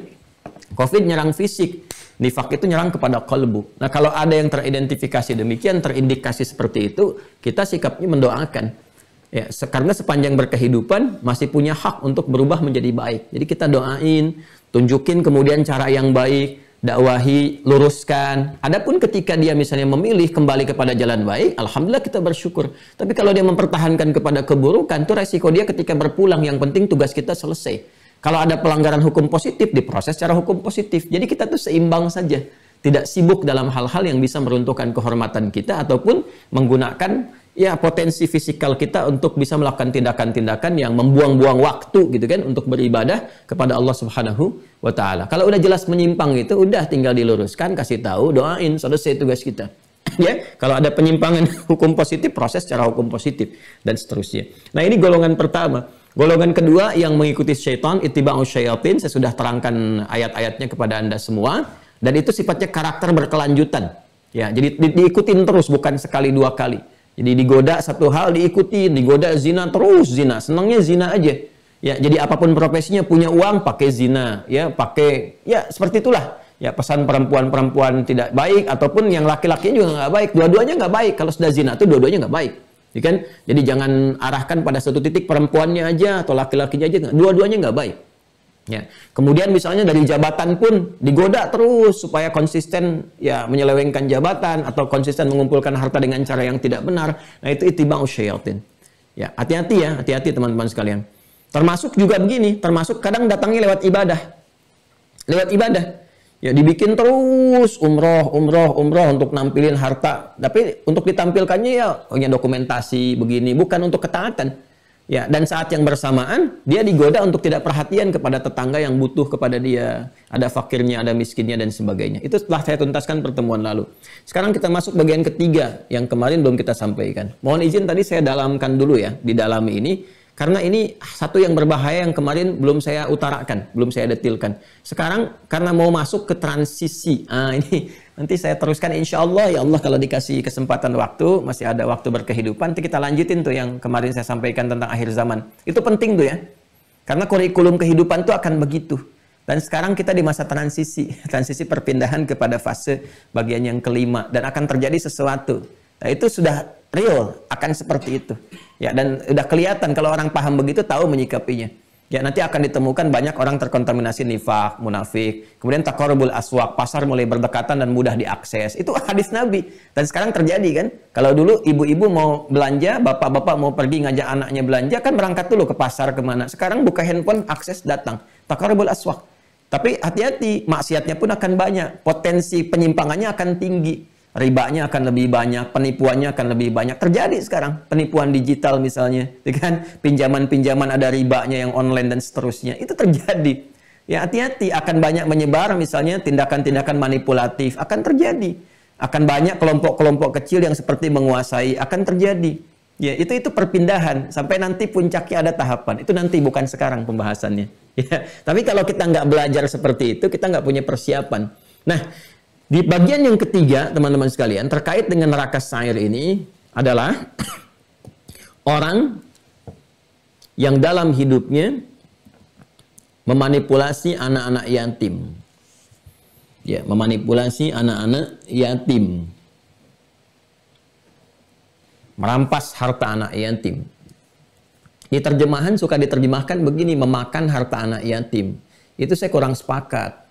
Covid nyerang fisik, nifak itu nyerang kepada kalbu. Nah kalau ada yang teridentifikasi demikian, terindikasi seperti itu, kita sikapnya mendoakan Ya, karena sepanjang berkehidupan masih punya hak untuk berubah menjadi baik. Jadi kita doain, tunjukin kemudian cara yang baik, dakwahi, luruskan. Adapun ketika dia misalnya memilih kembali kepada jalan baik, alhamdulillah kita bersyukur. Tapi kalau dia mempertahankan kepada keburukan, itu resiko dia ketika berpulang. Yang penting tugas kita selesai. Kalau ada pelanggaran hukum positif, diproses secara hukum positif. Jadi kita tuh seimbang saja. Tidak sibuk dalam hal-hal yang bisa meruntuhkan kehormatan kita ataupun menggunakan ya potensi fisikal kita untuk bisa melakukan tindakan-tindakan yang membuang-buang waktu gitu kan untuk beribadah kepada Allah Subhanahu wa taala. Kalau udah jelas menyimpang itu udah tinggal diluruskan, kasih tahu, doain, selesai tugas kita. [clears throat] ya, kalau ada penyimpangan [laughs] hukum positif, proses secara hukum positif dan seterusnya. Nah, ini golongan pertama. Golongan kedua yang mengikuti syaitan, itiba'u syaitan saya sudah terangkan ayat-ayatnya kepada Anda semua dan itu sifatnya karakter berkelanjutan. Ya, jadi di diikutin terus bukan sekali dua kali. Jadi digoda satu hal diikuti, digoda zina terus zina, senangnya zina aja. Ya, jadi apapun profesinya punya uang pakai zina, ya pakai ya seperti itulah. Ya pesan perempuan-perempuan tidak baik ataupun yang laki laki juga nggak baik. Dua-duanya nggak baik. Kalau sudah zina itu dua-duanya nggak baik. Ya kan? Jadi jangan arahkan pada satu titik perempuannya aja atau laki-lakinya aja. Dua-duanya nggak baik. Ya. Kemudian misalnya dari jabatan pun digoda terus supaya konsisten ya menyelewengkan jabatan atau konsisten mengumpulkan harta dengan cara yang tidak benar. Nah itu itibang syaitin. Ya, hati-hati ya, hati-hati teman-teman sekalian. Termasuk juga begini, termasuk kadang datangnya lewat ibadah. Lewat ibadah. Ya dibikin terus umroh, umroh, umroh untuk nampilin harta. Tapi untuk ditampilkannya ya punya oh, dokumentasi begini, bukan untuk ketaatan. Ya, dan saat yang bersamaan dia digoda untuk tidak perhatian kepada tetangga yang butuh kepada dia, ada fakirnya, ada miskinnya dan sebagainya. Itu setelah saya tuntaskan pertemuan lalu. Sekarang kita masuk bagian ketiga yang kemarin belum kita sampaikan. Mohon izin tadi saya dalamkan dulu ya, didalami ini karena ini satu yang berbahaya yang kemarin belum saya utarakan, belum saya detilkan. Sekarang karena mau masuk ke transisi. Ah ini Nanti saya teruskan insya Allah, ya Allah kalau dikasih kesempatan waktu, masih ada waktu berkehidupan, nanti kita lanjutin tuh yang kemarin saya sampaikan tentang akhir zaman. Itu penting tuh ya. Karena kurikulum kehidupan tuh akan begitu. Dan sekarang kita di masa transisi, [laughs] transisi perpindahan kepada fase bagian yang kelima. Dan akan terjadi sesuatu. Nah itu sudah real, akan seperti itu. Ya dan udah kelihatan kalau orang paham begitu tahu menyikapinya. Ya nanti akan ditemukan banyak orang terkontaminasi nifak, munafik. Kemudian takorubul aswak, pasar mulai berdekatan dan mudah diakses. Itu [laughs] hadis Nabi. Dan sekarang terjadi kan. Kalau dulu ibu-ibu mau belanja, bapak-bapak mau pergi ngajak anaknya belanja, kan berangkat dulu ke pasar kemana. Sekarang buka handphone, akses datang. Takorubul aswak. Tapi hati-hati, maksiatnya pun akan banyak. Potensi penyimpangannya akan tinggi ribanya akan lebih banyak, penipuannya akan lebih banyak. Terjadi sekarang penipuan digital misalnya, [laughs] ya kan pinjaman-pinjaman ada ribanya yang online dan seterusnya. Itu terjadi. Ya hati-hati akan banyak menyebar misalnya tindakan-tindakan manipulatif akan terjadi. Akan banyak kelompok-kelompok kecil yang seperti menguasai akan terjadi. Ya, itu itu perpindahan sampai nanti puncaknya ada tahapan. Itu nanti bukan sekarang pembahasannya. [laughs] Ya, tapi kalau kita nggak belajar seperti itu, kita nggak punya persiapan. Nah, di bagian yang ketiga, teman-teman sekalian, terkait dengan neraka sair ini adalah [clears throat] orang yang dalam hidupnya memanipulasi anak-anak yatim. Ya, memanipulasi anak-anak yatim. Merampas harta anak yatim. Di terjemahan suka diterjemahkan begini, memakan harta anak yatim. Itu saya kurang sepakat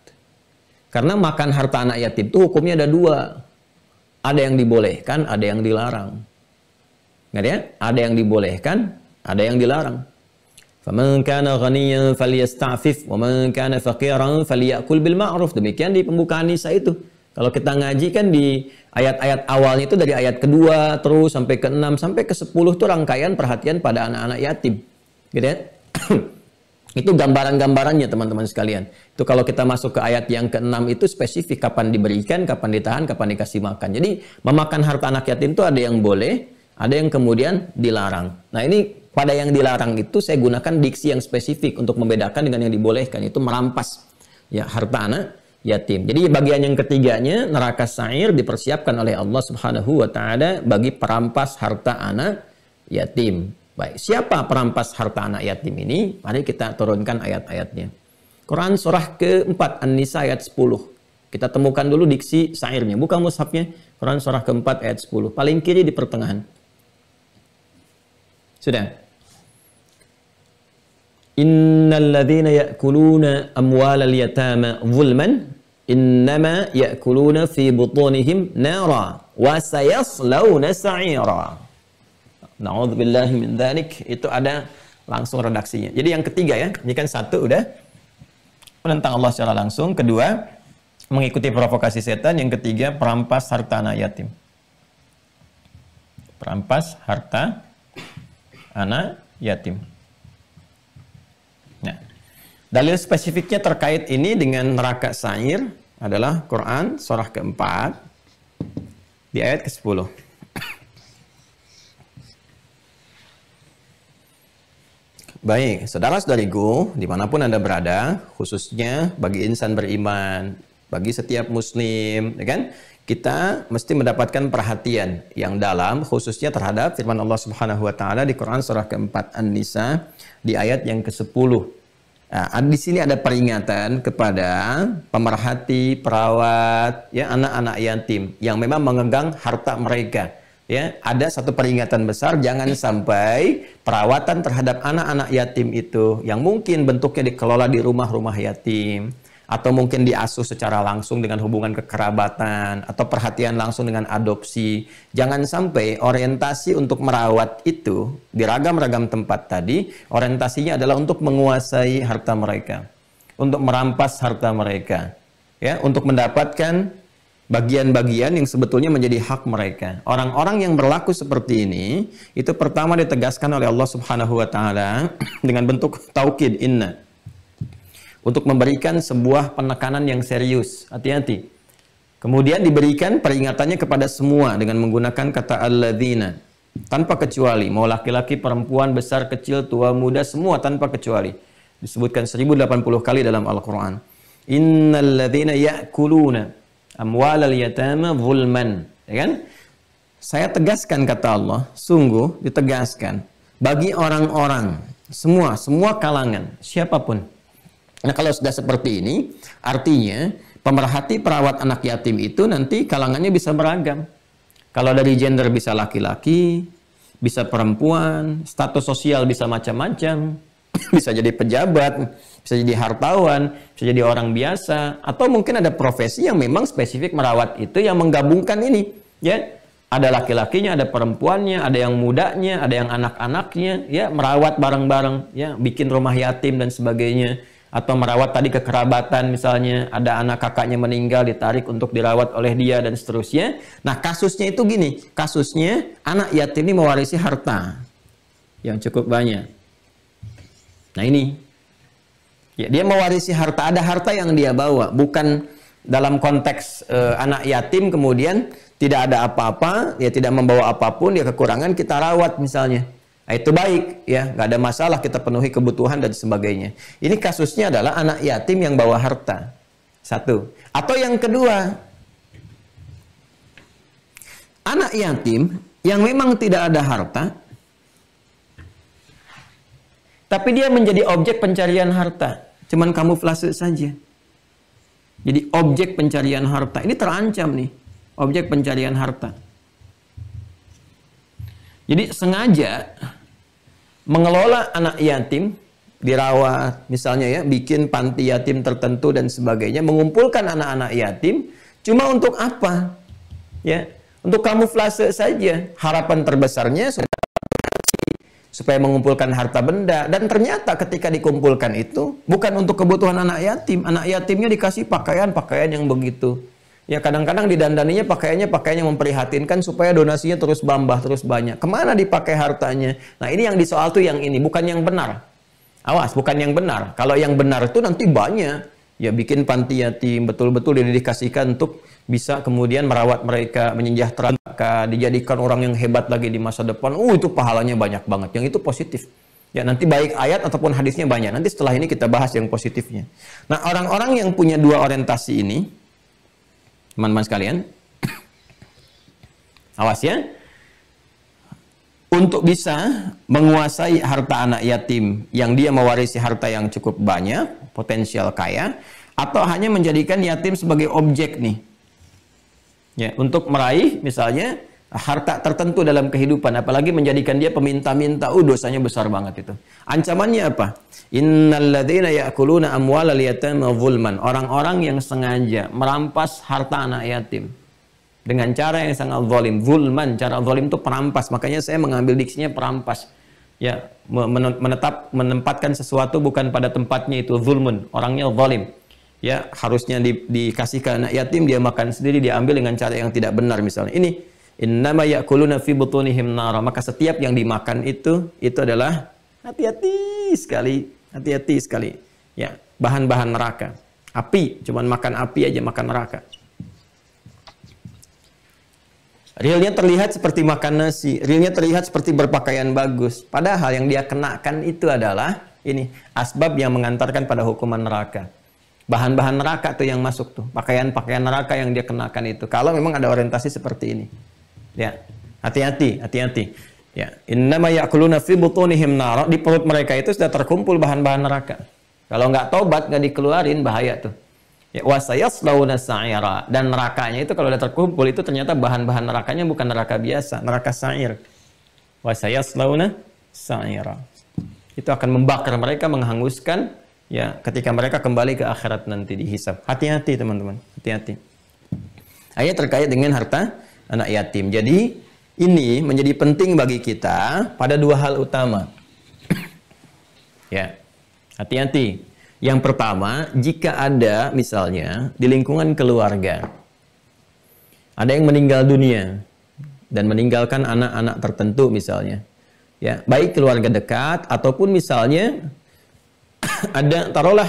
karena makan harta anak yatim itu hukumnya ada dua. Ada yang dibolehkan, ada yang dilarang. Ngerti ya? Ada yang dibolehkan, ada yang dilarang. فَمَنْ كَانَ غَنِيًّا فَلْيَسْتَعْفِفْ وَمَنْ كَانَ فَقِيرًا فَلْيَأْكُلْ بِالْمَعْرُفْ Demikian di pembukaan Nisa itu. Kalau kita ngaji kan di ayat-ayat awalnya itu dari ayat kedua terus sampai ke enam sampai ke sepuluh itu rangkaian perhatian pada anak-anak yatim. Gitu ya? [clears throat] Itu gambaran-gambarannya teman-teman sekalian. Itu kalau kita masuk ke ayat yang ke-6 itu spesifik kapan diberikan, kapan ditahan, kapan dikasih makan. Jadi memakan harta anak yatim itu ada yang boleh, ada yang kemudian dilarang. Nah ini pada yang dilarang itu saya gunakan diksi yang spesifik untuk membedakan dengan yang dibolehkan. Itu merampas ya harta anak yatim. Jadi bagian yang ketiganya neraka sair dipersiapkan oleh Allah Subhanahu wa taala bagi perampas harta anak yatim. Baik, siapa perampas harta anak yatim ini? Mari kita turunkan ayat-ayatnya. Quran surah ke-4 An-Nisa ayat 10. Kita temukan dulu diksi syairnya, bukan mushafnya. Quran surah ke-4 ayat 10, paling kiri di pertengahan. Sudah. Innal ladzina ya'kuluna amwalal yatama zulman innama ya'kuluna fi butunihim nara wa sayaslawna sa'ira. Nah, min dzalik itu ada langsung redaksinya. Jadi yang ketiga ya, ini kan satu udah menentang Allah secara langsung, kedua mengikuti provokasi setan, yang ketiga perampas harta anak yatim. Perampas harta anak yatim. Nah, dalil spesifiknya terkait ini dengan neraka sair adalah Quran surah keempat di ayat ke sepuluh. Baik, saudara-saudariku, dimanapun Anda berada, khususnya bagi insan beriman, bagi setiap muslim, ya kan? Kita mesti mendapatkan perhatian yang dalam khususnya terhadap firman Allah Subhanahu wa taala di Quran surah keempat An-Nisa di ayat yang ke-10. Nah, di sini ada peringatan kepada pemerhati, perawat, ya anak-anak yatim yang memang mengenggang harta mereka ya ada satu peringatan besar jangan sampai perawatan terhadap anak-anak yatim itu yang mungkin bentuknya dikelola di rumah-rumah yatim atau mungkin diasuh secara langsung dengan hubungan kekerabatan atau perhatian langsung dengan adopsi. Jangan sampai orientasi untuk merawat itu di ragam-ragam tempat tadi, orientasinya adalah untuk menguasai harta mereka, untuk merampas harta mereka, ya, untuk mendapatkan bagian-bagian yang sebetulnya menjadi hak mereka. Orang-orang yang berlaku seperti ini itu pertama ditegaskan oleh Allah Subhanahu wa taala [clears throat] dengan bentuk taukid inna. Untuk memberikan sebuah penekanan yang serius. Hati-hati. Kemudian diberikan peringatannya kepada semua dengan menggunakan kata alladzina tanpa kecuali mau laki-laki, perempuan, besar, kecil, tua, muda semua tanpa kecuali. Disebutkan 1080 kali dalam Al-Qur'an. ya ya'kuluna al yatama zulman, ya kan? Saya tegaskan kata Allah, sungguh ditegaskan bagi orang-orang semua, semua kalangan, siapapun. Nah, kalau sudah seperti ini, artinya pemerhati perawat anak yatim itu nanti kalangannya bisa beragam. Kalau dari gender bisa laki-laki, bisa perempuan, status sosial bisa macam-macam, [coughs] bisa jadi pejabat, bisa jadi hartawan, bisa jadi orang biasa, atau mungkin ada profesi yang memang spesifik merawat itu yang menggabungkan ini, ya. Ada laki-lakinya, ada perempuannya, ada yang mudanya, ada yang anak-anaknya, ya merawat bareng-bareng, ya bikin rumah yatim dan sebagainya atau merawat tadi kekerabatan misalnya ada anak kakaknya meninggal ditarik untuk dirawat oleh dia dan seterusnya. Nah kasusnya itu gini, kasusnya anak yatim ini mewarisi harta yang cukup banyak. Nah ini Ya, dia mewarisi harta, ada harta yang dia bawa, bukan dalam konteks e, anak yatim kemudian tidak ada apa-apa, dia tidak membawa apapun, dia kekurangan kita rawat misalnya. Nah, itu baik ya, nggak ada masalah kita penuhi kebutuhan dan sebagainya. Ini kasusnya adalah anak yatim yang bawa harta. Satu. Atau yang kedua, anak yatim yang memang tidak ada harta, tapi dia menjadi objek pencarian harta. Cuman kamuflase saja. Jadi objek pencarian harta. Ini terancam nih. Objek pencarian harta. Jadi sengaja mengelola anak yatim, dirawat misalnya ya, bikin panti yatim tertentu dan sebagainya, mengumpulkan anak-anak yatim cuma untuk apa? Ya, untuk kamuflase saja. Harapan terbesarnya sudah supaya mengumpulkan harta benda dan ternyata ketika dikumpulkan itu bukan untuk kebutuhan anak yatim anak yatimnya dikasih pakaian pakaian yang begitu ya kadang-kadang didandaninya pakaiannya pakaian yang memprihatinkan supaya donasinya terus bambah terus banyak kemana dipakai hartanya nah ini yang disoal tuh yang ini bukan yang benar awas bukan yang benar kalau yang benar itu nanti banyak ya bikin panti yatim betul-betul didedikasikan untuk bisa kemudian merawat mereka menyejahterakan Kah dijadikan orang yang hebat lagi di masa depan. Uh, itu pahalanya banyak banget. Yang itu positif. Ya, nanti baik ayat ataupun hadisnya banyak. Nanti setelah ini kita bahas yang positifnya. Nah, orang-orang yang punya dua orientasi ini, teman-teman sekalian, [coughs] awas ya, untuk bisa menguasai harta anak yatim yang dia mewarisi harta yang cukup banyak, potensial kaya, atau hanya menjadikan yatim sebagai objek nih, ya untuk meraih misalnya harta tertentu dalam kehidupan apalagi menjadikan dia peminta-minta oh dosanya besar banget itu ancamannya apa innalladzina ya'kuluna amwalal zulman orang-orang yang sengaja merampas harta anak yatim dengan cara yang sangat zalim zulman cara zalim itu perampas makanya saya mengambil diksinya perampas ya menetap menempatkan sesuatu bukan pada tempatnya itu zulmun orangnya zalim ya harusnya di, dikasihkan anak yatim dia makan sendiri dia ambil dengan cara yang tidak benar misalnya. Ini innama yakuluna fi butunihim nara. Maka setiap yang dimakan itu itu adalah hati-hati sekali, hati-hati sekali. Ya, bahan-bahan neraka. Api, cuman makan api aja makan neraka. Realnya terlihat seperti makan nasi, realnya terlihat seperti berpakaian bagus. Padahal yang dia kenakan itu adalah ini asbab yang mengantarkan pada hukuman neraka. Bahan-bahan neraka tuh yang masuk tuh. Pakaian-pakaian neraka yang dia kenakan itu. Kalau memang ada orientasi seperti ini. Ya. Hati-hati, hati-hati. Ya. Innama ya'kuluna fi butunihim nara. Di perut mereka itu sudah terkumpul bahan-bahan neraka. Kalau nggak tobat, nggak dikeluarin, bahaya tuh. Ya, wasayaslawna sa'ira. Dan nerakanya itu kalau udah terkumpul, itu ternyata bahan-bahan nerakanya bukan neraka biasa. Neraka sa'ir. Wasayaslawna sa'ira. Itu akan membakar mereka, menghanguskan ya ketika mereka kembali ke akhirat nanti dihisap. Hati-hati teman-teman, hati-hati. Ayat terkait dengan harta anak yatim. Jadi ini menjadi penting bagi kita pada dua hal utama. [clears throat] ya. Hati-hati. Yang pertama, jika ada misalnya di lingkungan keluarga ada yang meninggal dunia dan meninggalkan anak-anak tertentu misalnya. Ya, baik keluarga dekat ataupun misalnya [coughs] ada taruhlah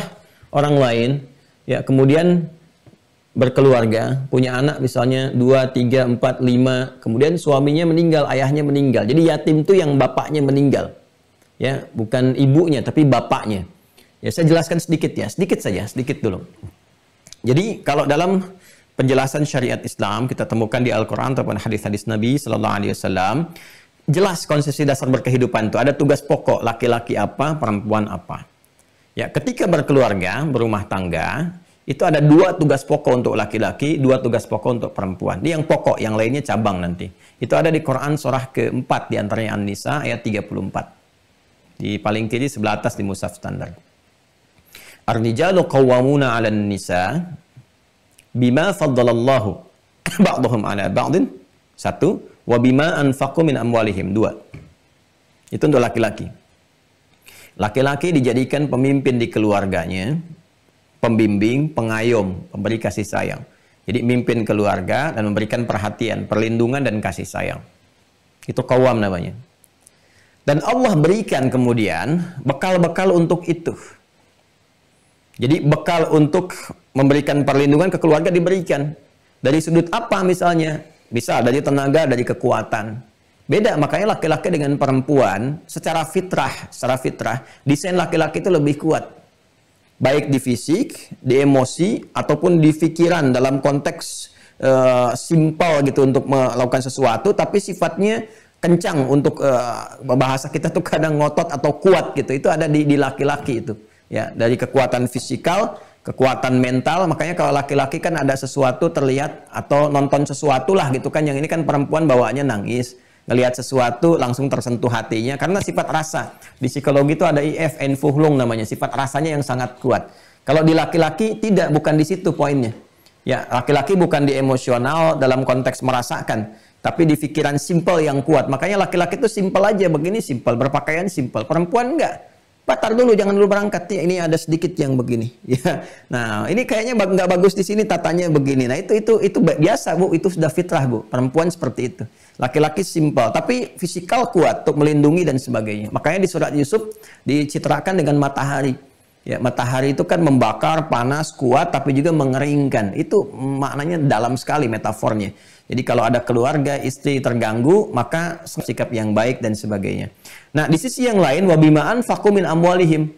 orang lain ya kemudian berkeluarga, punya anak misalnya dua tiga empat lima kemudian suaminya meninggal, ayahnya meninggal. Jadi yatim itu yang bapaknya meninggal. Ya, bukan ibunya tapi bapaknya. Ya, saya jelaskan sedikit ya, sedikit saja, sedikit dulu. Jadi kalau dalam penjelasan syariat Islam kita temukan di Al-Qur'an ataupun hadis-hadis Nabi sallallahu alaihi wasallam jelas konsesi dasar berkehidupan itu ada tugas pokok laki-laki apa, perempuan apa. Ya, ketika berkeluarga, berumah tangga, itu ada dua tugas pokok untuk laki-laki, dua tugas pokok untuk perempuan. Ini yang pokok, yang lainnya cabang nanti. Itu ada di Quran surah keempat, di antaranya An-Nisa ayat 34. Di paling kiri sebelah atas di Musaf Standar. Ar-rijalu qawwamuna 'ala nisa bima faddalallahu [coughs] ba'dahum 'ala ba'din. Satu, wa bima anfaqu min amwalihim. Dua. Itu untuk laki-laki. Laki-laki dijadikan pemimpin di keluarganya, pembimbing, pengayom, pemberi kasih sayang. Jadi mimpin keluarga dan memberikan perhatian, perlindungan dan kasih sayang. Itu kawam namanya. Dan Allah berikan kemudian bekal-bekal untuk itu. Jadi bekal untuk memberikan perlindungan ke keluarga diberikan. Dari sudut apa misalnya? Bisa dari tenaga, dari kekuatan. Beda makanya laki-laki dengan perempuan secara fitrah, secara fitrah desain laki-laki itu lebih kuat. Baik di fisik, di emosi ataupun di pikiran dalam konteks uh, simpel gitu untuk melakukan sesuatu tapi sifatnya kencang untuk uh, bahasa kita tuh kadang ngotot atau kuat gitu. Itu ada di di laki-laki itu. Ya, dari kekuatan fisikal kekuatan mental makanya kalau laki-laki kan ada sesuatu terlihat atau nonton sesuatu lah gitu kan yang ini kan perempuan bawaannya nangis ngelihat sesuatu langsung tersentuh hatinya karena sifat rasa di psikologi itu ada IF fuhlung namanya sifat rasanya yang sangat kuat kalau di laki-laki tidak bukan di situ poinnya ya laki-laki bukan di emosional dalam konteks merasakan tapi di pikiran simple yang kuat makanya laki-laki itu simple aja begini simple berpakaian simple perempuan enggak Patar dulu, jangan dulu berangkat. Ya, ini ada sedikit yang begini. [laughs] Ya. Nah, ini kayaknya nggak bagus di sini tatanya begini. Nah, itu itu itu biasa bu, itu sudah fitrah bu. Perempuan seperti itu. Laki-laki simpel, tapi fisikal kuat untuk melindungi dan sebagainya. Makanya di surat Yusuf dicitrakan dengan matahari. Ya, matahari itu kan membakar, panas, kuat, tapi juga mengeringkan. Itu maknanya dalam sekali metafornya. Jadi kalau ada keluarga, istri terganggu, maka sikap yang baik dan sebagainya. Nah, di sisi yang lain, wabimaan fakumin amwalihim.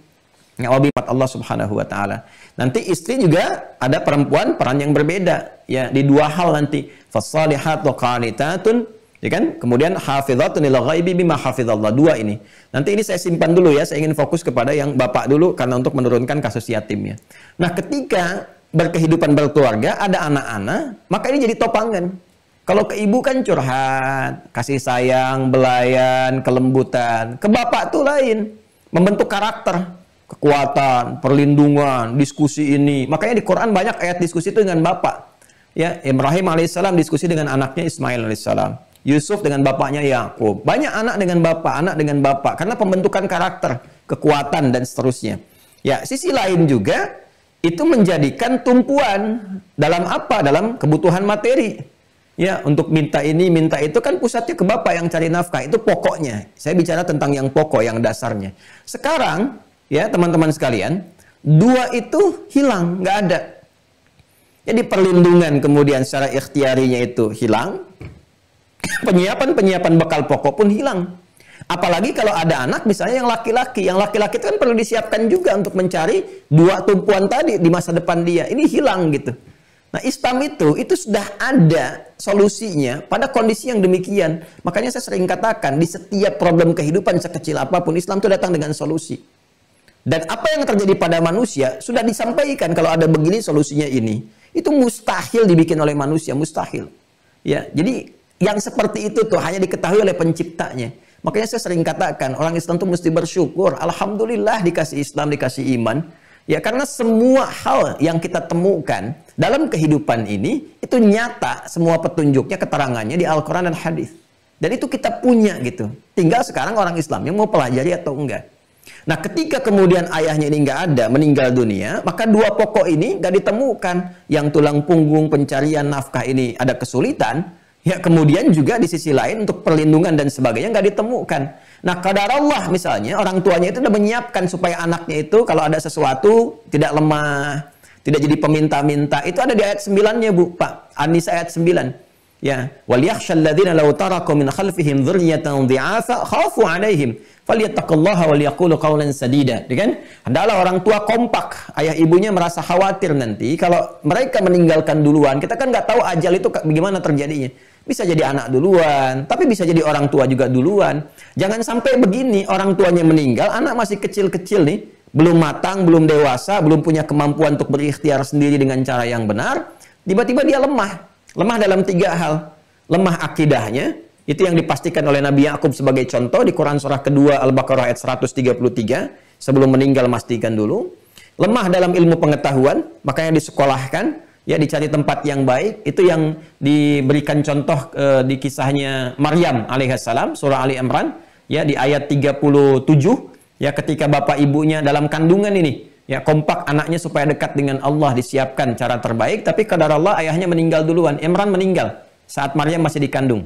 Ya, wabimat Allah subhanahu wa ta'ala. Nanti istri juga ada perempuan peran yang berbeda. Ya, di dua hal nanti. Fasalihat wa qanitatun Ya kan? Kemudian hafizatun lil ghaibi bima hafizallah. Dua ini. Nanti ini saya simpan dulu ya. Saya ingin fokus kepada yang bapak dulu karena untuk menurunkan kasus yatim ya. Nah, ketika berkehidupan berkeluarga ada anak-anak, maka ini jadi topangan. Kalau ke ibu kan curhat, kasih sayang, belayan, kelembutan. Ke bapak tuh lain, membentuk karakter, kekuatan, perlindungan, diskusi ini. Makanya di Quran banyak ayat diskusi itu dengan bapak. Ya, Ibrahim alaihissalam diskusi dengan anaknya Ismail alaihissalam. Yusuf dengan bapaknya Yakub. Banyak anak dengan bapak, anak dengan bapak karena pembentukan karakter, kekuatan dan seterusnya. Ya, sisi lain juga itu menjadikan tumpuan dalam apa? Dalam kebutuhan materi. Ya, untuk minta ini, minta itu kan pusatnya ke bapak yang cari nafkah, itu pokoknya. Saya bicara tentang yang pokok, yang dasarnya. Sekarang, ya teman-teman sekalian, dua itu hilang, nggak ada. Jadi perlindungan kemudian secara ikhtiarinya itu hilang, penyiapan-penyiapan bekal pokok pun hilang. Apalagi kalau ada anak misalnya yang laki-laki. Yang laki-laki itu kan perlu disiapkan juga untuk mencari dua tumpuan tadi di masa depan dia. Ini hilang gitu. Nah Islam itu, itu sudah ada solusinya pada kondisi yang demikian. Makanya saya sering katakan di setiap problem kehidupan sekecil apapun Islam itu datang dengan solusi. Dan apa yang terjadi pada manusia sudah disampaikan kalau ada begini solusinya ini. Itu mustahil dibikin oleh manusia, mustahil. Ya, jadi yang seperti itu tuh hanya diketahui oleh penciptanya. Makanya saya sering katakan, orang Islam tuh mesti bersyukur. Alhamdulillah dikasih Islam, dikasih iman. Ya karena semua hal yang kita temukan dalam kehidupan ini, itu nyata semua petunjuknya, keterangannya di Al-Quran dan Hadis. Dan itu kita punya gitu. Tinggal sekarang orang Islam yang mau pelajari atau enggak. Nah ketika kemudian ayahnya ini enggak ada, meninggal dunia, maka dua pokok ini nggak ditemukan. Yang tulang punggung pencarian nafkah ini ada kesulitan, Ya kemudian juga di sisi lain untuk perlindungan dan sebagainya nggak ditemukan. Nah kadar Allah misalnya orang tuanya itu udah menyiapkan supaya anaknya itu kalau ada sesuatu tidak lemah, tidak jadi peminta-minta. Itu ada di ayat 9-nya Bu Pak. Anis ayat 9. Ya, wal yakhshal ladzina law taraku min khalfihim dzurriyyatan dhi'afa khafu 'alaihim falyattaqullaha wal yaqulu qawlan sadida. Ya kan? Adalah orang tua kompak, ayah ibunya merasa khawatir nanti kalau mereka meninggalkan duluan. Kita kan nggak tahu ajal itu bagaimana terjadinya. Bisa jadi anak duluan, tapi bisa jadi orang tua juga duluan. Jangan sampai begini, orang tuanya meninggal, anak masih kecil-kecil nih, belum matang, belum dewasa, belum punya kemampuan untuk berikhtiar sendiri dengan cara yang benar, tiba-tiba dia lemah. Lemah dalam tiga hal. Lemah akidahnya, itu yang dipastikan oleh Nabi Yakub sebagai contoh di Quran surah kedua Al-Baqarah ayat 133, sebelum meninggal mastikan dulu. Lemah dalam ilmu pengetahuan, makanya disekolahkan, ya dicari tempat yang baik itu yang diberikan contoh e, di kisahnya Maryam alaihissalam surah Ali Imran ya di ayat 37 ya ketika bapak ibunya dalam kandungan ini ya kompak anaknya supaya dekat dengan Allah disiapkan cara terbaik tapi kadar Allah ayahnya meninggal duluan Imran meninggal saat Maryam masih dikandung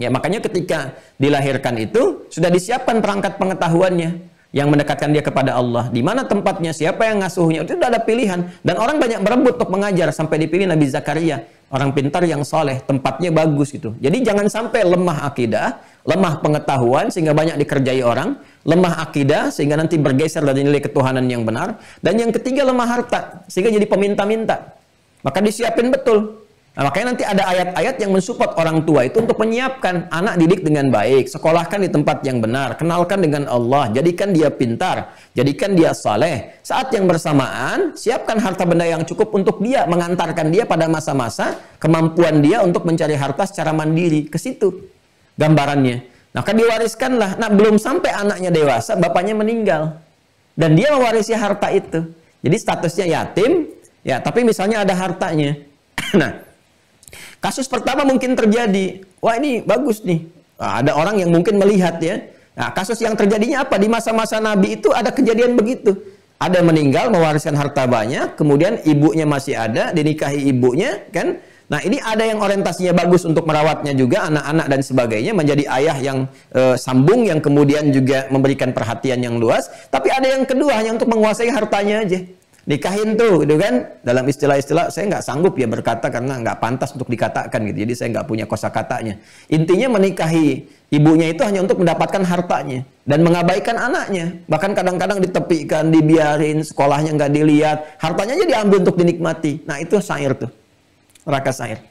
ya makanya ketika dilahirkan itu sudah disiapkan perangkat pengetahuannya yang mendekatkan dia kepada Allah. Di mana tempatnya, siapa yang ngasuhnya, itu sudah ada pilihan. Dan orang banyak berebut untuk mengajar sampai dipilih Nabi Zakaria. Orang pintar yang soleh, tempatnya bagus gitu. Jadi jangan sampai lemah akidah, lemah pengetahuan sehingga banyak dikerjai orang, lemah akidah sehingga nanti bergeser dari nilai ketuhanan yang benar, dan yang ketiga lemah harta sehingga jadi peminta-minta. Maka disiapin betul Nah, makanya nanti ada ayat-ayat yang mensupport orang tua itu untuk menyiapkan anak didik dengan baik, sekolahkan di tempat yang benar, kenalkan dengan Allah, jadikan dia pintar, jadikan dia saleh. Saat yang bersamaan, siapkan harta benda yang cukup untuk dia, mengantarkan dia pada masa-masa kemampuan dia untuk mencari harta secara mandiri. Ke situ gambarannya. Nah, kan diwariskanlah. Nah, belum sampai anaknya dewasa, bapaknya meninggal. Dan dia mewarisi harta itu. Jadi statusnya yatim, ya, tapi misalnya ada hartanya. [clears throat] nah, Kasus pertama mungkin terjadi, wah ini bagus nih. Nah, ada orang yang mungkin melihat ya. Nah, kasus yang terjadinya apa? Di masa-masa Nabi itu ada kejadian begitu. Ada yang meninggal mewariskan harta banyak, kemudian ibunya masih ada, dinikahi ibunya, kan? Nah, ini ada yang orientasinya bagus untuk merawatnya juga anak-anak dan sebagainya menjadi ayah yang e, sambung yang kemudian juga memberikan perhatian yang luas, tapi ada yang kedua hanya untuk menguasai hartanya aja nikahin tuh gitu kan dalam istilah-istilah saya nggak sanggup ya berkata karena nggak pantas untuk dikatakan gitu jadi saya nggak punya kosa katanya intinya menikahi ibunya itu hanya untuk mendapatkan hartanya dan mengabaikan anaknya bahkan kadang-kadang ditepikan dibiarin sekolahnya nggak dilihat hartanya aja diambil untuk dinikmati nah itu sair tuh raka sair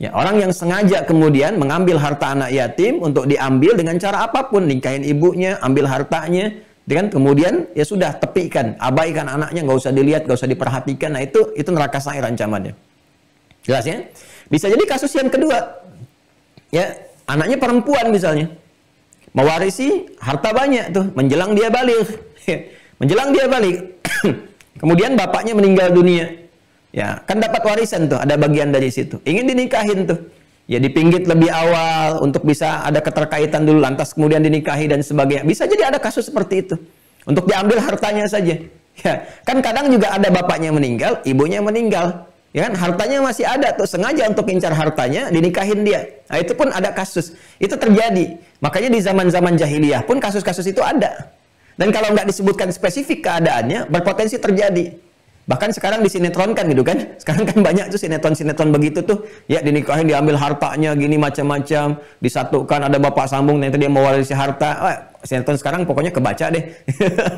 ya orang yang sengaja kemudian mengambil harta anak yatim untuk diambil dengan cara apapun nikahin ibunya ambil hartanya dengan kemudian ya sudah tepikan, abaikan anaknya, nggak usah dilihat, nggak usah diperhatikan. Nah itu itu neraka sair ancamannya. Jelas ya? Bisa jadi kasus yang kedua, ya anaknya perempuan misalnya, mewarisi harta banyak tuh, menjelang dia balik, [laughs] menjelang dia balik, [clears throat] kemudian bapaknya meninggal dunia, ya kan dapat warisan tuh, ada bagian dari situ, ingin dinikahin tuh, ya dipinggit lebih awal untuk bisa ada keterkaitan dulu lantas kemudian dinikahi dan sebagainya. Bisa jadi ada kasus seperti itu. Untuk diambil hartanya saja. Ya, kan kadang juga ada bapaknya meninggal, ibunya meninggal. Ya kan hartanya masih ada tuh sengaja untuk incar hartanya dinikahin dia. Nah, itu pun ada kasus. Itu terjadi. Makanya di zaman-zaman jahiliyah pun kasus-kasus itu ada. Dan kalau nggak disebutkan spesifik keadaannya, berpotensi terjadi. Bahkan sekarang di sinetron kan gitu kan. [laughs] Sekarang kan banyak tuh sinetron-sinetron begitu tuh. Ya dinikahin diambil hartanya gini macam-macam. Disatukan ada bapak sambung nanti dia mewarisi harta. Eh, sinetron sekarang pokoknya kebaca deh.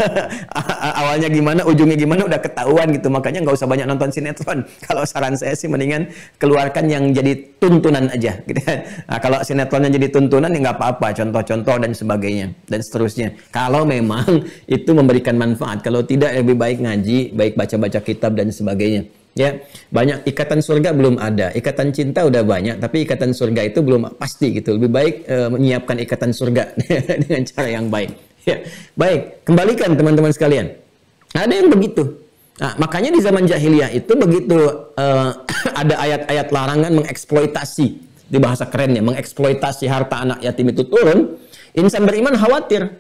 [laughs] Awalnya gimana, ujungnya gimana udah ketahuan gitu. Makanya nggak usah banyak nonton sinetron. [laughs] Kalau saran saya sih mendingan keluarkan yang jadi tuntunan aja gitu kan. Nah, kalau sinetronnya jadi tuntunan ya nggak apa-apa, contoh-contoh dan sebagainya dan seterusnya. Kalau memang [laughs] itu memberikan manfaat, kalau tidak lebih baik ngaji, baik baca-baca kitab dan sebagainya ya banyak ikatan surga belum ada ikatan cinta udah banyak tapi ikatan surga itu belum pasti gitu lebih baik e, menyiapkan ikatan surga [laughs] dengan cara yang baik ya baik kembalikan teman-teman sekalian ada yang begitu nah, makanya di zaman jahiliyah itu begitu e, [coughs] ada ayat-ayat larangan mengeksploitasi di bahasa kerennya mengeksploitasi harta anak yatim itu turun insan beriman khawatir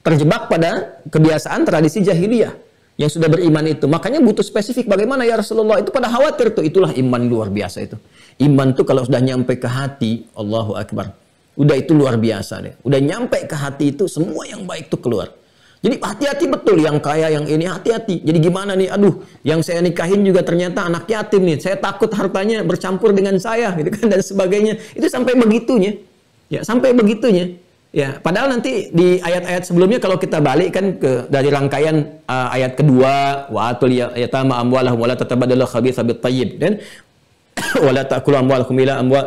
terjebak pada kebiasaan tradisi jahiliyah yang sudah beriman itu. Makanya butuh spesifik bagaimana ya Rasulullah itu pada khawatir tuh. Itulah iman luar biasa itu. Iman tuh kalau sudah nyampe ke hati, Allahu Akbar. Udah itu luar biasa deh. Udah nyampe ke hati itu semua yang baik tuh keluar. Jadi hati-hati betul yang kaya yang ini hati-hati. Jadi gimana nih? Aduh, yang saya nikahin juga ternyata anak yatim nih. Saya takut hartanya bercampur dengan saya gitu kan dan sebagainya. Itu sampai begitunya. Ya, sampai begitunya. Ya, padahal nanti di ayat-ayat sebelumnya kalau kita balik kan ke dari rangkaian uh, ayat kedua wa atul ya-, yatama amwalahum wala tatabadalu khabitsa bit thayyib dan [coughs] wala ta'kulu amwalakum ila amwal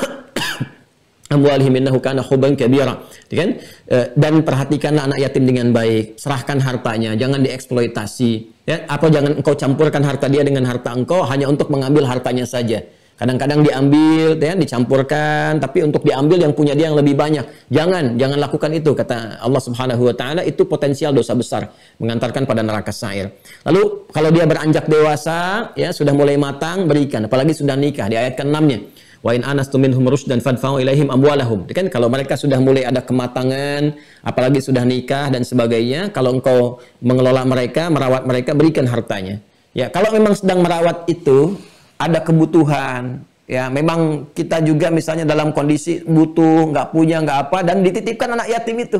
[coughs] amwalihim innahu kana huban kabira gitu kan eh, dan perhatikanlah anak yatim dengan baik serahkan hartanya jangan dieksploitasi ya atau jangan engkau campurkan harta dia dengan harta engkau hanya untuk mengambil hartanya saja Kadang-kadang diambil, ya, dicampurkan, tapi untuk diambil yang punya dia yang lebih banyak. Jangan, jangan lakukan itu, kata Allah Subhanahu wa Ta'ala. Itu potensial dosa besar, mengantarkan pada neraka sair. Lalu, kalau dia beranjak dewasa, ya sudah mulai matang, berikan. Apalagi sudah nikah, di ayat ke-6-nya. Wa in anastu minhum dan fadfa'u ilaihim amwalahum. Kan kalau mereka sudah mulai ada kematangan, apalagi sudah nikah dan sebagainya, kalau engkau mengelola mereka, merawat mereka, berikan hartanya. Ya, kalau memang sedang merawat itu, ada kebutuhan ya memang kita juga misalnya dalam kondisi butuh nggak punya nggak apa dan dititipkan anak yatim itu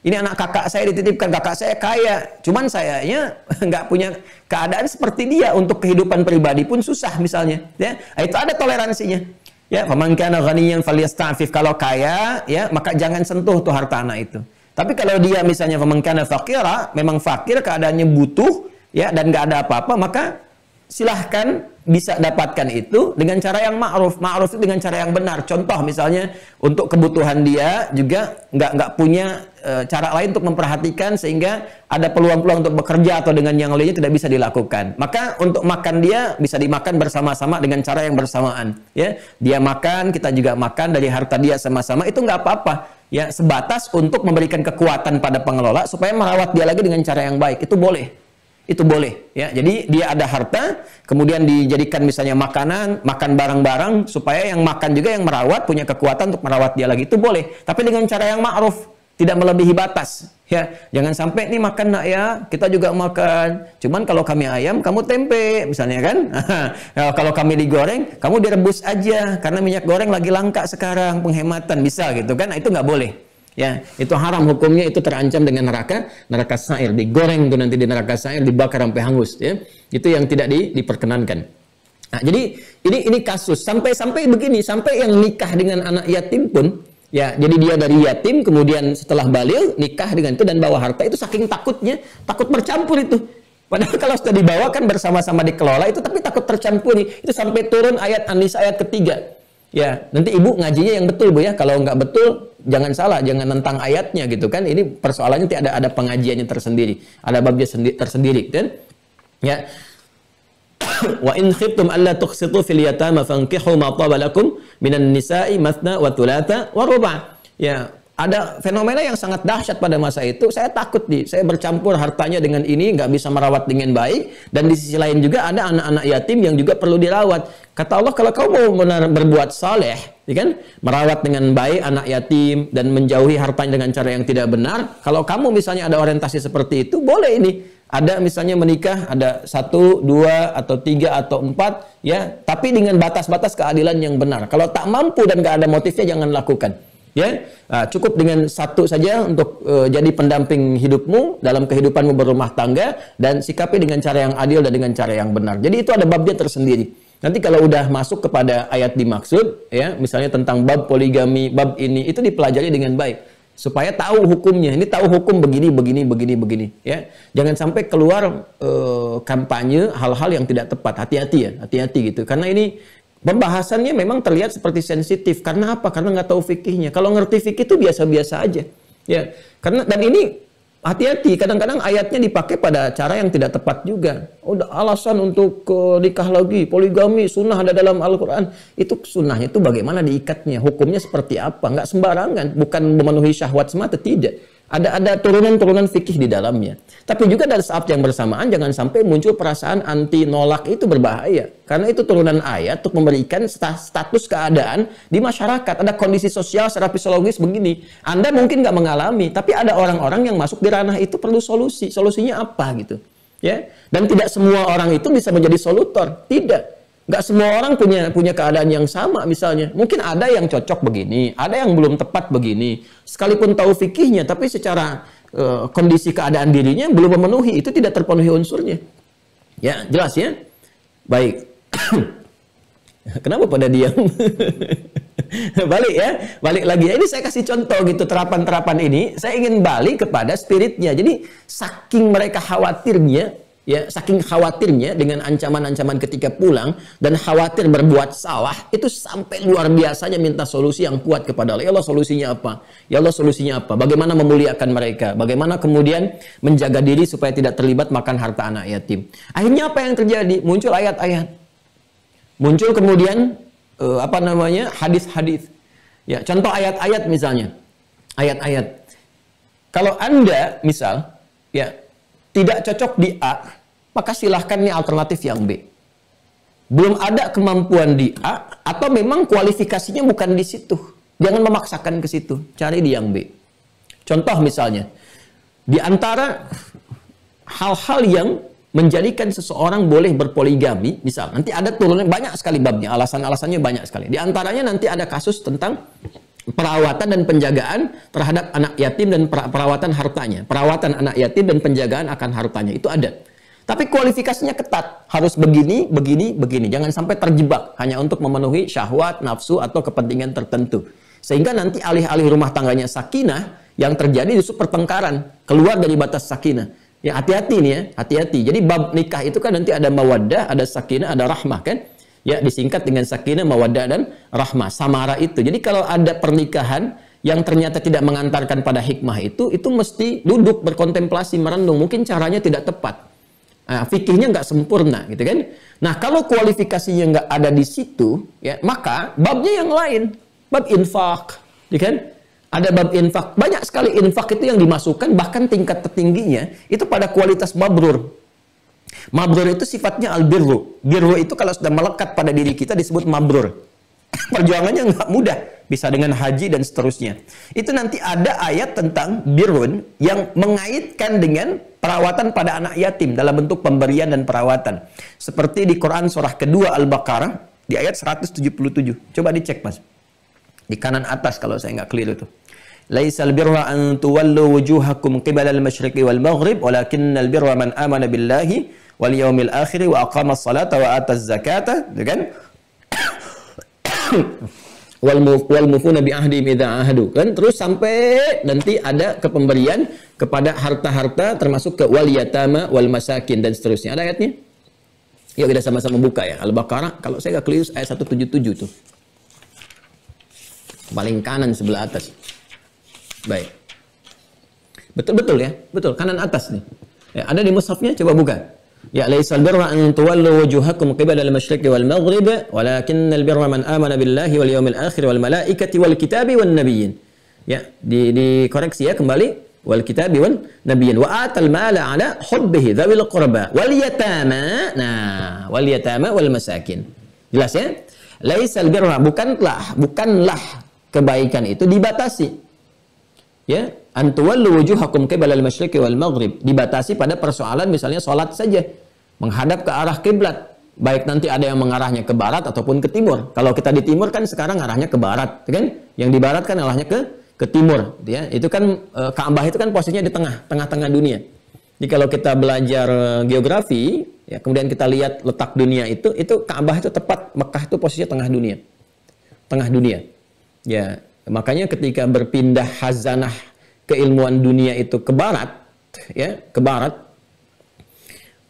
ini anak kakak saya dititipkan kakak saya kaya cuman sayanya [laughs] nggak punya keadaan seperti dia untuk kehidupan pribadi pun susah misalnya ya nah, itu ada toleransinya ya faman kana ghaniyan falyastafif kalau kaya ya maka jangan sentuh tuh harta anak itu tapi kalau dia misalnya faman fakir fakira memang fakir keadaannya butuh ya dan nggak ada apa-apa maka silahkan bisa dapatkan itu dengan cara yang ma'ruf. Ma'ruf itu dengan cara yang benar. Contoh misalnya untuk kebutuhan dia juga nggak nggak punya e, cara lain untuk memperhatikan sehingga ada peluang-peluang untuk bekerja atau dengan yang lainnya tidak bisa dilakukan. Maka untuk makan dia bisa dimakan bersama-sama dengan cara yang bersamaan. Ya, dia makan, kita juga makan dari harta dia sama-sama itu nggak apa-apa. Ya, sebatas untuk memberikan kekuatan pada pengelola supaya merawat dia lagi dengan cara yang baik itu boleh itu boleh ya. Jadi dia ada harta, kemudian dijadikan misalnya makanan, makan barang-barang supaya yang makan juga yang merawat punya kekuatan untuk merawat dia lagi itu boleh. Tapi dengan cara yang ma'ruf, tidak melebihi batas ya. Jangan sampai nih makan nak ya, kita juga makan. Cuman kalau kami ayam, kamu tempe misalnya kan. [laughs] Nah, kalau kami digoreng, kamu direbus aja karena minyak goreng lagi langka sekarang, penghematan bisa gitu kan. Nah, itu nggak boleh ya itu haram hukumnya itu terancam dengan neraka neraka sair digoreng tuh nanti di neraka sair dibakar sampai hangus ya itu yang tidak di, diperkenankan nah jadi ini ini kasus sampai sampai begini sampai yang nikah dengan anak yatim pun ya jadi dia dari yatim kemudian setelah balil nikah dengan itu dan bawa harta itu saking takutnya takut bercampur itu Padahal kalau sudah dibawa kan bersama-sama dikelola itu tapi takut tercampur nih Itu sampai turun ayat anis ayat ketiga. Ya, nanti ibu ngajinya yang betul Bu ya. Kalau nggak betul jangan salah, jangan tentang ayatnya gitu kan. Ini persoalannya ada ada pengajiannya tersendiri, ada babnya sendi, tersendiri kan. Ya. [coughs] Wa in khiftum alla tuqsitu fil yatama fankihu ma taba lakum minan nisa'i mathna wa thulatha wa ruba'. Ya, ada fenomena yang sangat dahsyat pada masa itu. Saya takut nih, saya bercampur hartanya dengan ini, nggak bisa merawat dengan baik. Dan di sisi lain juga ada anak-anak yatim yang juga perlu dirawat. Kata Allah, kalau kau mau benar berbuat saleh, ya kan? Merawat dengan baik anak yatim dan menjauhi hartanya dengan cara yang tidak benar. Kalau kamu misalnya ada orientasi seperti itu, boleh ini. Ada misalnya menikah, ada satu, dua, atau tiga, atau empat, ya. Tapi dengan batas-batas keadilan yang benar. Kalau tak mampu dan gak ada motifnya, jangan lakukan. Ya, nah, cukup dengan satu saja untuk uh, jadi pendamping hidupmu dalam kehidupanmu berumah tangga dan sikapi dengan cara yang adil dan dengan cara yang benar. Jadi itu ada babnya tersendiri. Nanti kalau udah masuk kepada ayat dimaksud, ya misalnya tentang bab poligami, bab ini itu dipelajari dengan baik supaya tahu hukumnya. Ini tahu hukum begini, begini, begini, begini. Ya, jangan sampai keluar e, kampanye hal-hal yang tidak tepat. Hati-hati ya, hati-hati gitu. Karena ini pembahasannya memang terlihat seperti sensitif. Karena apa? Karena nggak tahu fikihnya. Kalau ngerti fikih itu biasa-biasa aja. Ya, karena dan ini Hati-hati, kadang-kadang ayatnya dipakai pada cara yang tidak tepat juga. Udah alasan untuk ke eh, nikah lagi, poligami, sunnah ada dalam Al-Quran. Itu sunnahnya itu bagaimana diikatnya, hukumnya seperti apa. Nggak sembarangan, bukan memenuhi syahwat semata, tidak. Ada ada turunan-turunan fikih di dalamnya. Tapi juga dari saat yang bersamaan jangan sampai muncul perasaan anti nolak itu berbahaya. Karena itu turunan ayat untuk memberikan status keadaan di masyarakat. Ada kondisi sosial secara psikologis begini. Anda mungkin nggak mengalami, tapi ada orang-orang yang masuk di ranah itu perlu solusi. Solusinya apa gitu? Ya, dan tidak semua orang itu bisa menjadi solutor. Tidak Gak semua orang punya punya keadaan yang sama misalnya. Mungkin ada yang cocok begini, ada yang belum tepat begini. Sekalipun tahu fikihnya, tapi secara uh, kondisi keadaan dirinya belum memenuhi, itu tidak terpenuhi unsurnya. Ya, jelas ya? Baik. [coughs] Kenapa pada diam? [laughs] balik ya, balik lagi. Ini saya kasih contoh gitu terapan-terapan ini. Saya ingin balik kepada spiritnya. Jadi saking mereka khawatirnya, ya saking khawatirnya dengan ancaman-ancaman ketika pulang dan khawatir berbuat salah itu sampai luar biasanya minta solusi yang kuat kepada Allah. Ya Allah solusinya apa? Ya Allah solusinya apa? Bagaimana memuliakan mereka? Bagaimana kemudian menjaga diri supaya tidak terlibat makan harta anak yatim? Akhirnya apa yang terjadi? Muncul ayat-ayat. Muncul kemudian uh, apa namanya? hadis-hadis. Ya, contoh ayat-ayat misalnya. Ayat-ayat. Kalau Anda misal ya tidak cocok di A, maka silahkan nih alternatif yang B. Belum ada kemampuan di A, atau memang kualifikasinya bukan di situ. Jangan memaksakan ke situ, cari di yang B. Contoh misalnya, di antara hal-hal yang menjadikan seseorang boleh berpoligami, misal nanti ada turunnya banyak sekali babnya, alasan-alasannya banyak sekali. Di antaranya nanti ada kasus tentang perawatan dan penjagaan terhadap anak yatim dan perawatan hartanya. Perawatan anak yatim dan penjagaan akan hartanya itu ada. Tapi kualifikasinya ketat, harus begini, begini, begini. Jangan sampai terjebak hanya untuk memenuhi syahwat, nafsu atau kepentingan tertentu. Sehingga nanti alih-alih rumah tangganya sakinah, yang terjadi justru pertengkaran, keluar dari batas sakinah. Ya hati-hati nih ya, hati-hati. Jadi bab nikah itu kan nanti ada mawaddah, ada sakinah, ada rahmah kan? ya disingkat dengan sakinah mawaddah dan rahmah samara itu jadi kalau ada pernikahan yang ternyata tidak mengantarkan pada hikmah itu itu mesti duduk berkontemplasi merenung mungkin caranya tidak tepat nah, fikihnya nggak sempurna gitu kan nah kalau kualifikasinya nggak ada di situ ya maka babnya yang lain bab infak gitu kan ada bab infak banyak sekali infak itu yang dimasukkan bahkan tingkat tertingginya itu pada kualitas mabrur Mabrur itu sifatnya albirru. Birru itu kalau sudah melekat pada diri kita disebut mabrur. [laughs] Perjuangannya nggak mudah. Bisa dengan haji dan seterusnya. Itu nanti ada ayat tentang birun yang mengaitkan dengan perawatan pada anak yatim dalam bentuk pemberian dan perawatan. Seperti di Quran surah kedua Al-Baqarah di ayat 177. Coba dicek mas. Di kanan atas kalau saya nggak keliru tuh. ليس البر أن تولوا وجوهكم قبل wal والمغرب ولكن البر من آمن بالله wal yaumil akhir wa aqama salata wa ataz zakata, gitu kan? [coughs] wal wal mufuna bi ahdi idza ahadu kan terus sampai nanti ada kepemberian kepada harta-harta termasuk ke wal yatama wal masakin dan seterusnya ada ayatnya yuk kita sama-sama buka ya al-baqarah kalau saya enggak keliru ayat 177 tuh paling kanan sebelah atas baik betul betul ya betul kanan atas nih ya, ada di mushafnya coba buka يا ليس البر أن تولوا وجوهكم قبل المشرق والمغرب ولكن البر من آمن بالله واليوم الآخر والملائكة والكتاب والنبيين ya di dikoreksi ya kembali wal kitabi wan nabiyyin wa atal mala ala hubbihi dzawil qurba wal yatama nah wal yatama wal masakin jelas ya laisal birra bukanlah bukanlah kebaikan itu dibatasi ya antuwallu wujuhakum qibala al-masyriqi wal maghrib dibatasi pada persoalan misalnya salat saja menghadap ke arah kiblat baik nanti ada yang mengarahnya ke barat ataupun ke timur kalau kita di timur kan sekarang arahnya ke barat ya kan yang di barat kan arahnya ke ke timur gitu ya itu kan e, Ka'bah itu kan posisinya di tengah tengah-tengah dunia jadi kalau kita belajar e, geografi ya kemudian kita lihat letak dunia itu itu Ka'bah itu tepat Mekah itu posisinya tengah dunia tengah dunia ya makanya ketika berpindah hazanah keilmuan dunia itu ke barat ya ke barat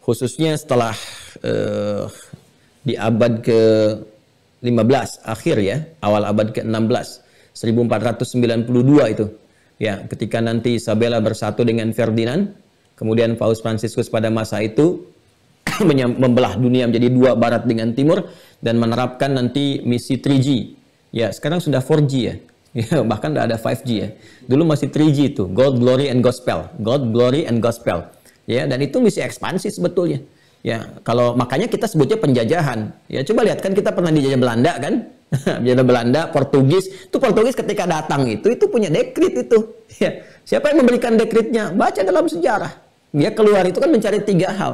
khususnya setelah uh, di abad ke 15 akhir ya awal abad ke-16 1492 itu ya ketika nanti Isabella bersatu dengan Ferdinand kemudian Paus Franciscus pada masa itu [clears throat] membelah dunia menjadi dua barat dengan timur dan menerapkan nanti misi 3G ya sekarang sudah 4G ya Iya, [laughs] bahkan udah ada 5G ya. Dulu masih 3G itu, God Glory and Gospel, God Glory and Gospel. Ya, dan itu misi ekspansi sebetulnya. Ya, kalau makanya kita sebutnya penjajahan. Ya, coba lihat kan kita pernah dijajah Belanda kan? [laughs] Jajah Belanda, Portugis. Itu Portugis ketika datang itu itu punya dekrit itu. Ya. Siapa yang memberikan dekritnya? Baca dalam sejarah. Dia keluar itu kan mencari tiga hal.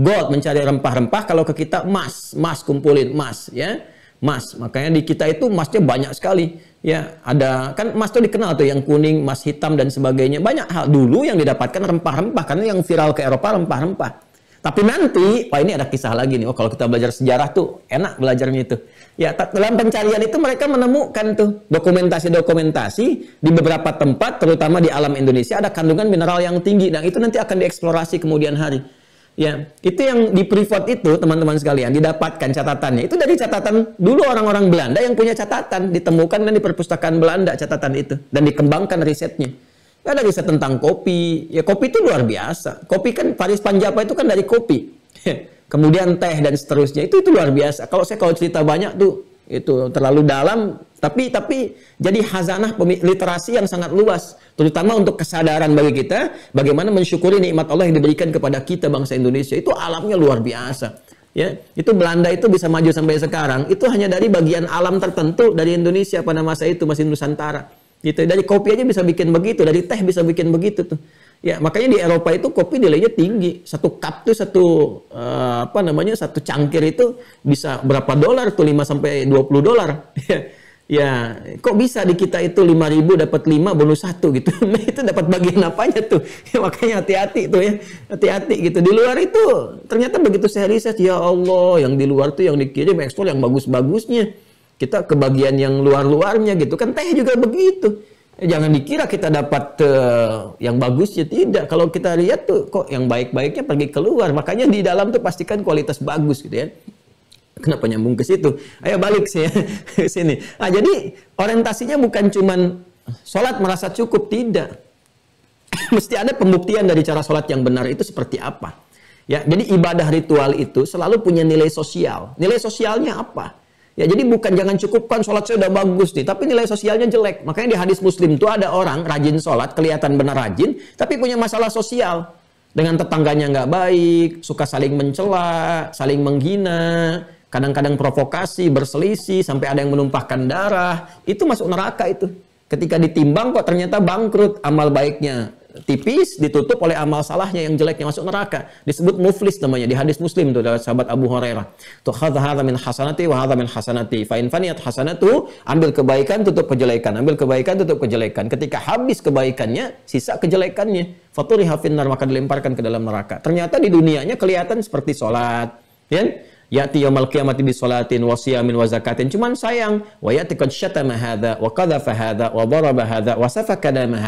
Gold mencari rempah-rempah, kalau ke kita emas, emas kumpulin emas ya. Emas, makanya di kita itu emasnya banyak sekali ya ada kan emas itu dikenal tuh yang kuning, emas hitam dan sebagainya. Banyak hal dulu yang didapatkan rempah-rempah karena yang viral ke Eropa rempah-rempah. Tapi nanti, wah ini ada kisah lagi nih. Oh kalau kita belajar sejarah tuh enak belajarnya itu. Ya dalam pencarian itu mereka menemukan tuh dokumentasi-dokumentasi di beberapa tempat, terutama di alam Indonesia ada kandungan mineral yang tinggi. dan nah, itu nanti akan dieksplorasi kemudian hari. Ya, itu yang di privat itu teman-teman sekalian didapatkan catatannya. Itu dari catatan dulu orang-orang Belanda yang punya catatan ditemukan dan di perpustakaan Belanda catatan itu dan dikembangkan risetnya. Ada riset tentang kopi. Ya kopi itu luar biasa. Kopi kan Paris Panjapa itu kan dari kopi. [laughs] Kemudian teh dan seterusnya. Itu itu luar biasa. Kalau saya kalau cerita banyak tuh itu terlalu dalam tapi tapi jadi hazanah literasi yang sangat luas, terutama untuk kesadaran bagi kita bagaimana mensyukuri nikmat Allah yang diberikan kepada kita bangsa Indonesia. Itu alamnya luar biasa. Ya, itu Belanda itu bisa maju sampai sekarang itu hanya dari bagian alam tertentu dari Indonesia pada masa itu masih Nusantara. Gitu. Dari kopi aja bisa bikin begitu, dari teh bisa bikin begitu tuh. Ya, makanya di Eropa itu kopi nilainya tinggi. Satu cup tuh satu eh, apa namanya? satu cangkir itu bisa berapa dolar tuh 5 sampai 20 dolar. [laughs] Ya. Ya, kok bisa di kita itu 5000 dapat 5 bonus 1 gitu. [laughs] Nah, itu dapat bagian apanya tuh? [laughs] Ya, makanya hati-hati tuh ya. Hati-hati gitu. Di luar itu ternyata begitu saya riset, ya Allah, yang di luar tuh yang dikirim ekspor yang bagus-bagusnya. Kita ke bagian yang luar-luarnya gitu. Kan teh juga begitu. Eh, jangan dikira kita dapat uh, yang bagusnya tidak. Kalau kita lihat tuh kok yang baik-baiknya pergi keluar. Makanya di dalam tuh pastikan kualitas bagus gitu ya. Kenapa nyambung ke situ? Ayo balik sih [laughs] ke sini. Nah, jadi orientasinya bukan cuman sholat merasa cukup tidak. [coughs] Mesti ada pembuktian dari cara sholat yang benar itu seperti apa. Ya, jadi ibadah ritual itu selalu punya nilai sosial. Nilai sosialnya apa? Ya jadi bukan jangan cukupkan sholat saya udah bagus nih, tapi nilai sosialnya jelek. Makanya di hadis muslim itu ada orang rajin sholat, kelihatan benar rajin, tapi punya masalah sosial. Dengan tetangganya nggak baik, suka saling mencela, saling menghina, kadang-kadang provokasi, berselisih, sampai ada yang menumpahkan darah, itu masuk neraka itu. Ketika ditimbang kok ternyata bangkrut amal baiknya tipis ditutup oleh amal salahnya yang jeleknya masuk neraka. Disebut muflis namanya di hadis Muslim itu dari sahabat Abu Hurairah. Tuh hadza min hasanati wa hadza min hasanati. Fa in faniyat hasanatu, ambil kebaikan tutup kejelekan, ambil kebaikan tutup kejelekan. Ketika habis kebaikannya, sisa kejelekannya. faturi hafinnar maka dilemparkan ke dalam neraka. Ternyata di dunianya kelihatan seperti salat, ya Ya'ti yawmal qiyamati bi salatin wa siyamin wa zakatin. Cuman sayang, wa ya'ti qad syatama hadha wa qadhafa hadha wa daraba hadha wa safaka dama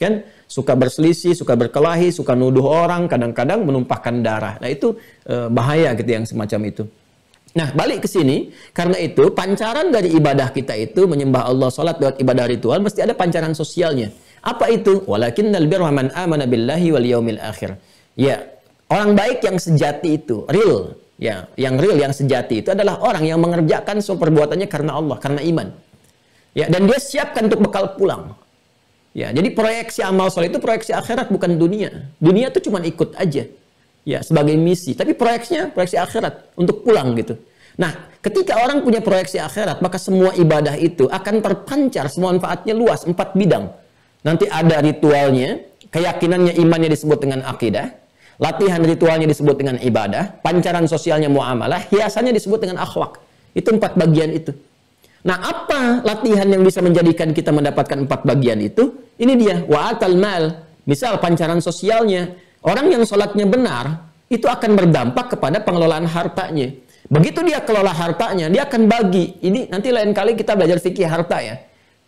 Kan? Suka berselisih, suka berkelahi, suka nuduh orang, kadang-kadang menumpahkan darah. Nah, itu e, bahaya gitu yang semacam itu. Nah, balik ke sini, karena itu pancaran dari ibadah kita itu menyembah Allah, salat lewat ibadah ritual mesti ada pancaran sosialnya. Apa itu? Walakinnal birra man amana billahi wal yaumil akhir. Ya, orang baik yang sejati itu, real, Ya, yang real, yang sejati itu adalah orang yang mengerjakan semua perbuatannya karena Allah, karena iman. Ya, dan dia siapkan untuk bekal pulang. Ya, jadi proyeksi amal soleh itu proyeksi akhirat bukan dunia. Dunia itu cuma ikut aja. Ya, sebagai misi, tapi proyeksinya proyeksi akhirat untuk pulang gitu. Nah, ketika orang punya proyeksi akhirat, maka semua ibadah itu akan terpancar, semua manfaatnya luas, empat bidang. Nanti ada ritualnya, keyakinannya imannya disebut dengan akidah, Latihan ritualnya disebut dengan ibadah, pancaran sosialnya muamalah, hiasannya disebut dengan akhwak. Itu empat bagian itu. Nah, apa latihan yang bisa menjadikan kita mendapatkan empat bagian itu? Ini dia, wa'atal mal. Misal pancaran sosialnya. Orang yang sholatnya benar, itu akan berdampak kepada pengelolaan hartanya. Begitu dia kelola hartanya, dia akan bagi. Ini nanti lain kali kita belajar fikih harta ya.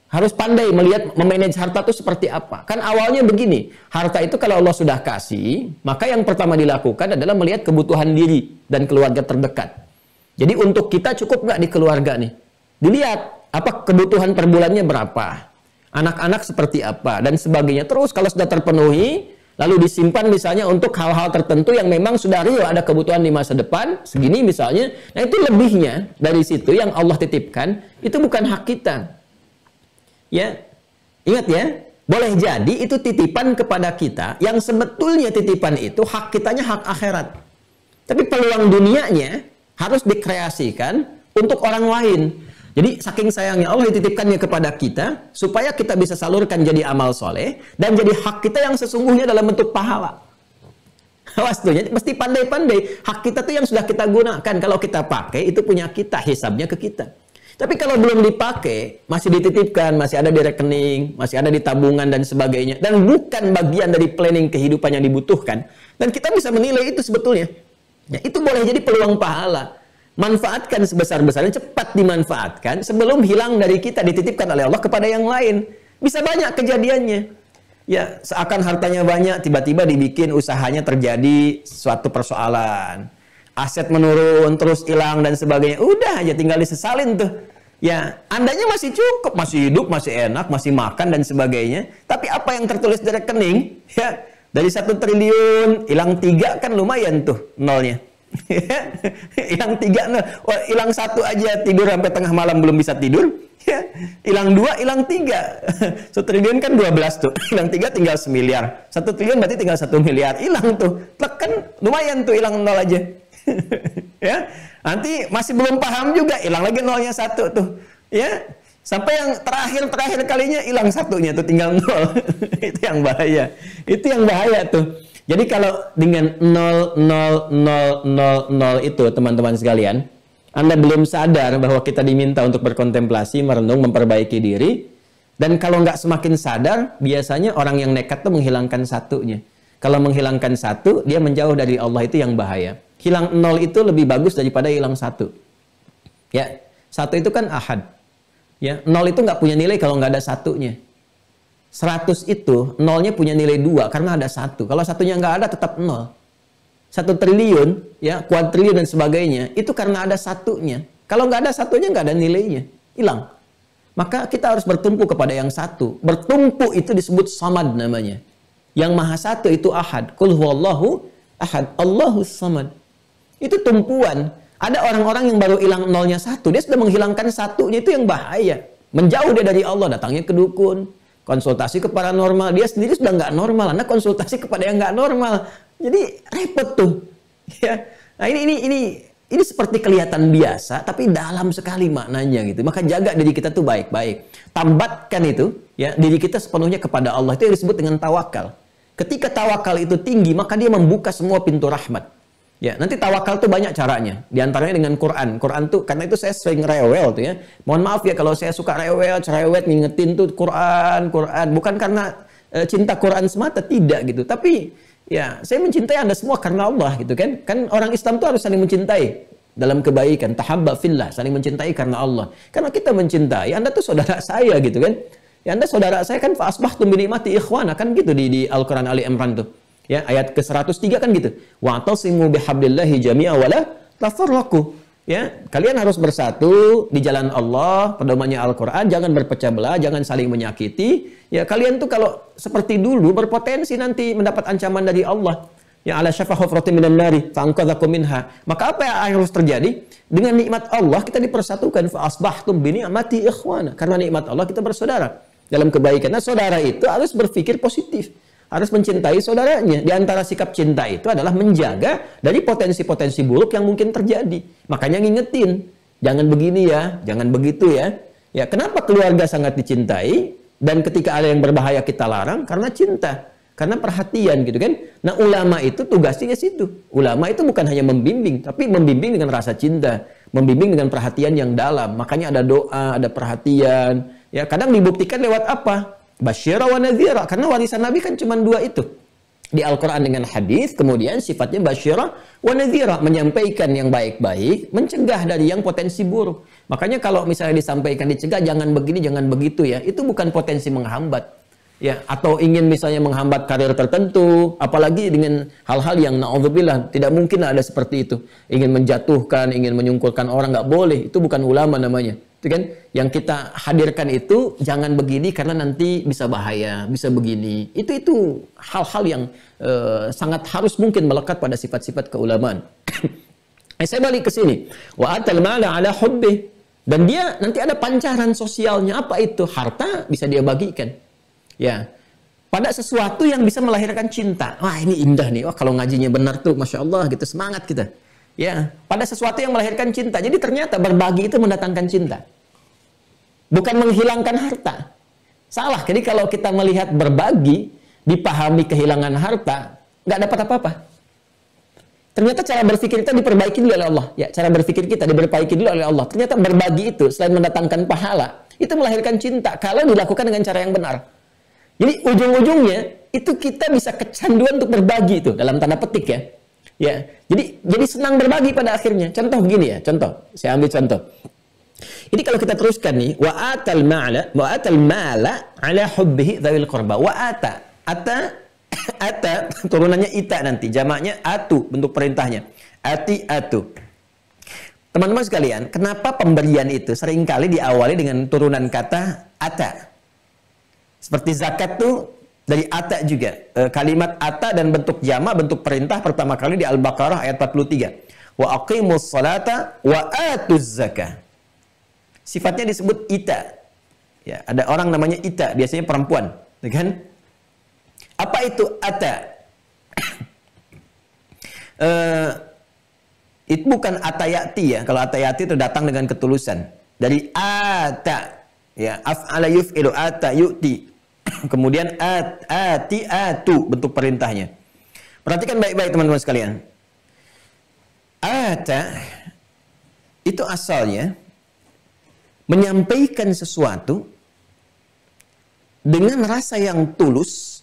Harus pandai melihat memanage harta itu seperti apa. Kan awalnya begini, harta itu kalau Allah sudah kasih, maka yang pertama dilakukan adalah melihat kebutuhan diri dan keluarga terdekat. Jadi untuk kita cukup nggak di keluarga nih? Dilihat apa kebutuhan per bulannya berapa, anak-anak seperti apa dan sebagainya. Terus kalau sudah terpenuhi, lalu disimpan misalnya untuk hal-hal tertentu yang memang sudah real ada kebutuhan di masa depan segini misalnya nah itu lebihnya dari situ yang Allah titipkan itu bukan hak kita Ya, ingat ya, boleh jadi itu titipan kepada kita yang sebetulnya titipan itu hak kitanya hak akhirat. Tapi peluang dunianya harus dikreasikan untuk orang lain. Jadi saking sayangnya Allah dititipkannya kepada kita supaya kita bisa salurkan jadi amal soleh dan jadi hak kita yang sesungguhnya dalam bentuk pahala. Awas [laughs] tuh, mesti pandai-pandai. Hak kita tuh yang sudah kita gunakan. Kalau kita pakai, itu punya kita. Hisabnya ke kita. Tapi kalau belum dipakai, masih dititipkan, masih ada di rekening, masih ada di tabungan dan sebagainya, dan bukan bagian dari planning kehidupan yang dibutuhkan, dan kita bisa menilai itu sebetulnya. Ya, itu boleh jadi peluang pahala. Manfaatkan sebesar-besarnya, cepat dimanfaatkan sebelum hilang dari kita, dititipkan oleh Allah kepada yang lain. Bisa banyak kejadiannya. Ya, seakan hartanya banyak, tiba-tiba dibikin usahanya terjadi suatu persoalan aset menurun terus hilang dan sebagainya udah aja tinggal disesalin tuh ya andanya masih cukup masih hidup masih enak masih makan dan sebagainya tapi apa yang tertulis di rekening ya dari satu triliun hilang tiga kan lumayan tuh nolnya [laughs] hilang tiga nol oh, hilang satu aja tidur sampai tengah malam belum bisa tidur [laughs] ya, hilang dua hilang tiga [laughs] satu triliun kan dua belas tuh hilang tiga tinggal semiliar satu triliun berarti tinggal satu miliar hilang tuh kan lumayan tuh hilang nol aja ya nanti masih belum paham juga hilang lagi nolnya satu tuh ya sampai yang terakhir terakhir kalinya hilang satunya tuh tinggal nol [laughs] itu yang bahaya itu yang bahaya tuh jadi kalau dengan nol nol nol nol nol itu teman-teman sekalian anda belum sadar bahwa kita diminta untuk berkontemplasi, merenung, memperbaiki diri. Dan kalau nggak semakin sadar, biasanya orang yang nekat tuh menghilangkan satunya. Kalau menghilangkan satu, dia menjauh dari Allah itu yang bahaya hilang nol itu lebih bagus daripada hilang satu. Ya, satu itu kan ahad. Ya, nol itu nggak punya nilai kalau nggak ada satunya. seratus itu nolnya punya nilai dua karena ada satu. Kalau satunya nggak ada tetap nol. Satu triliun, ya kuadriliun dan sebagainya itu karena ada satunya. Kalau nggak ada satunya nggak ada nilainya, hilang. Maka kita harus bertumpu kepada yang satu. Bertumpu itu disebut samad namanya. Yang maha satu itu ahad. Kulhu allahu ahad. Allahu samad. Itu tumpuan. Ada orang-orang yang baru hilang nolnya satu, dia sudah menghilangkan satunya itu yang bahaya. Menjauh dia dari Allah, datangnya ke dukun, konsultasi ke paranormal, dia sendiri sudah nggak normal, anda konsultasi kepada yang nggak normal, jadi repot tuh. [laughs] Ya, nah ini ini ini ini seperti kelihatan biasa, tapi dalam sekali maknanya gitu. Maka jaga diri kita tuh baik-baik. Tambatkan itu, ya diri kita sepenuhnya kepada Allah. Itu yang disebut dengan tawakal. Ketika tawakal itu tinggi, maka dia membuka semua pintu rahmat. Ya, nanti tawakal tuh banyak caranya. Di antaranya dengan Quran. Quran tuh karena itu saya sering rewel tuh ya. Mohon maaf ya kalau saya suka rewel, cerewet ngingetin tuh Quran, Quran. Bukan karena e, cinta Quran semata tidak gitu, tapi ya saya mencintai Anda semua karena Allah gitu kan. Kan orang Islam tuh harus saling mencintai dalam kebaikan, tahabba fillah, saling mencintai karena Allah. Karena kita mencintai, Anda tuh saudara [laughs] saya gitu kan. Ya, anda saudara saya kan faasbah tumbi mati ikhwana kan gitu di, di Al-Quran Ali Imran tuh. Ya, ayat ke-103 kan gitu. Wa tasimu bihablillahi jami'a wala tafarraqu. Ya, kalian harus bersatu di jalan Allah, pedomannya Al-Qur'an, jangan berpecah belah, jangan saling menyakiti. Ya, kalian tuh kalau seperti dulu berpotensi nanti mendapat ancaman dari Allah. Ya ala syafa hufratin minan nari fa'anqadhakum minha. Maka apa yang harus terjadi? Dengan nikmat Allah kita dipersatukan fa asbahtum bi ni'mati ikhwana. Karena nikmat Allah kita bersaudara. Dalam kebaikan. Nah, saudara itu harus berpikir positif harus mencintai saudaranya. Di antara sikap cinta itu adalah menjaga dari potensi-potensi buruk yang mungkin terjadi. Makanya ngingetin, jangan begini ya, jangan begitu ya. Ya, kenapa keluarga sangat dicintai dan ketika ada yang berbahaya kita larang karena cinta, karena perhatian gitu kan. Nah, ulama itu tugasnya situ. Ulama itu bukan hanya membimbing, tapi membimbing dengan rasa cinta, membimbing dengan perhatian yang dalam. Makanya ada doa, ada perhatian. Ya, kadang dibuktikan lewat apa? Basyira wa nadhira. Karena warisan Nabi kan cuma dua itu. Di Al-Quran dengan hadis, kemudian sifatnya basyira wa nadhira. Menyampaikan yang baik-baik, mencegah dari yang potensi buruk. Makanya kalau misalnya disampaikan dicegah, jangan begini, jangan begitu ya. Itu bukan potensi menghambat. Ya, atau ingin misalnya menghambat karir tertentu, apalagi dengan hal-hal yang naudzubillah tidak mungkin ada seperti itu. Ingin menjatuhkan, ingin menyungkulkan orang nggak boleh, itu bukan ulama namanya itu kan yang kita hadirkan itu jangan begini karena nanti bisa bahaya bisa begini itu itu hal-hal yang e, sangat harus mungkin melekat pada sifat-sifat keulamaan [coughs] eh, saya balik ke sini wa atal mala ala hubbi dan dia nanti ada pancaran sosialnya apa itu harta bisa dia bagikan ya pada sesuatu yang bisa melahirkan cinta wah ini indah nih wah kalau ngajinya benar tuh masya Allah gitu semangat kita Ya, pada sesuatu yang melahirkan cinta. Jadi ternyata berbagi itu mendatangkan cinta. Bukan menghilangkan harta. Salah. Jadi kalau kita melihat berbagi, dipahami kehilangan harta, nggak dapat apa-apa. Ternyata cara berpikir kita diperbaiki dulu oleh Allah. Ya, cara berpikir kita diperbaiki dulu oleh Allah. Ternyata berbagi itu selain mendatangkan pahala, itu melahirkan cinta kalau dilakukan dengan cara yang benar. Jadi ujung-ujungnya itu kita bisa kecanduan untuk berbagi itu dalam tanda petik ya. Ya, jadi jadi senang berbagi pada akhirnya. Contoh begini ya, contoh. Saya ambil contoh. Ini kalau kita teruskan nih, wa atal ma'la wa atal mala ala hubbihi dzawil qurba. Wa ata. Ata [coughs] ata turunannya ita nanti, jamaknya atu bentuk perintahnya. Ati atu. Teman-teman sekalian, kenapa pemberian itu seringkali diawali dengan turunan kata ata? Seperti zakat tuh dari atak juga. E, kalimat atak dan bentuk jama bentuk perintah pertama kali di Al-Baqarah ayat 43. Wa aqimus salata wa atuz zakah. Sifatnya disebut ita. Ya, ada orang namanya ita, biasanya perempuan, ya kan? Apa itu ata? uh, [coughs] e, itu bukan atayati ya. Kalau atayati itu datang dengan ketulusan. Dari ata ya af'ala yuf'ilu ata yu'ti Kemudian at, ati atu bentuk perintahnya. Perhatikan baik-baik teman-teman sekalian. Ata itu asalnya menyampaikan sesuatu dengan rasa yang tulus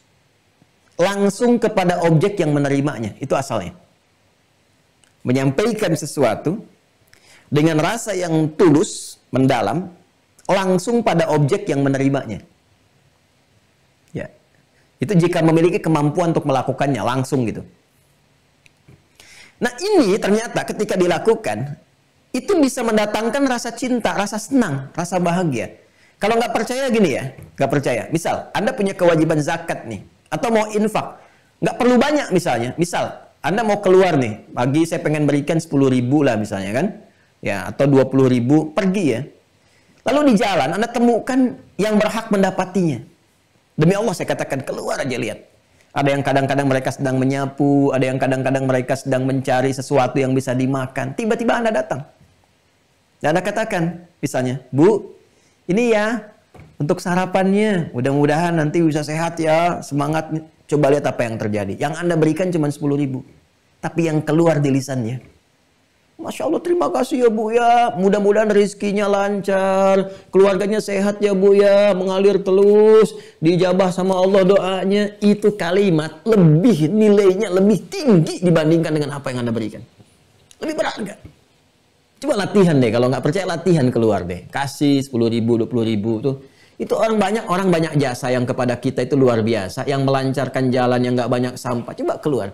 langsung kepada objek yang menerimanya. Itu asalnya. Menyampaikan sesuatu dengan rasa yang tulus, mendalam, langsung pada objek yang menerimanya. Itu jika memiliki kemampuan untuk melakukannya langsung gitu. Nah ini ternyata ketika dilakukan itu bisa mendatangkan rasa cinta, rasa senang, rasa bahagia. Kalau nggak percaya gini ya, nggak percaya. Misal Anda punya kewajiban zakat nih, atau mau infak, nggak perlu banyak misalnya. Misal Anda mau keluar nih, pagi saya pengen berikan 10 ribu lah misalnya kan, ya atau 20 ribu pergi ya. Lalu di jalan Anda temukan yang berhak mendapatinya. Demi Allah saya katakan keluar aja lihat. Ada yang kadang-kadang mereka sedang menyapu, ada yang kadang-kadang mereka sedang mencari sesuatu yang bisa dimakan. Tiba-tiba Anda datang. Dan Anda katakan, misalnya, Bu, ini ya untuk sarapannya. Mudah-mudahan nanti bisa sehat ya, semangat. Coba lihat apa yang terjadi. Yang Anda berikan cuma 10 ribu. Tapi yang keluar di lisannya Masya Allah, terima kasih ya Bu ya. Mudah-mudahan rizkinya lancar, keluarganya sehat ya Bu ya, mengalir terus, dijabah sama Allah doanya. Itu kalimat lebih nilainya lebih tinggi dibandingkan dengan apa yang Anda berikan. Lebih berharga. Coba latihan deh, kalau nggak percaya latihan keluar deh. Kasih 10 ribu, 20 ribu tuh. Itu orang banyak, orang banyak jasa yang kepada kita itu luar biasa. Yang melancarkan jalan, yang nggak banyak sampah. Coba keluar.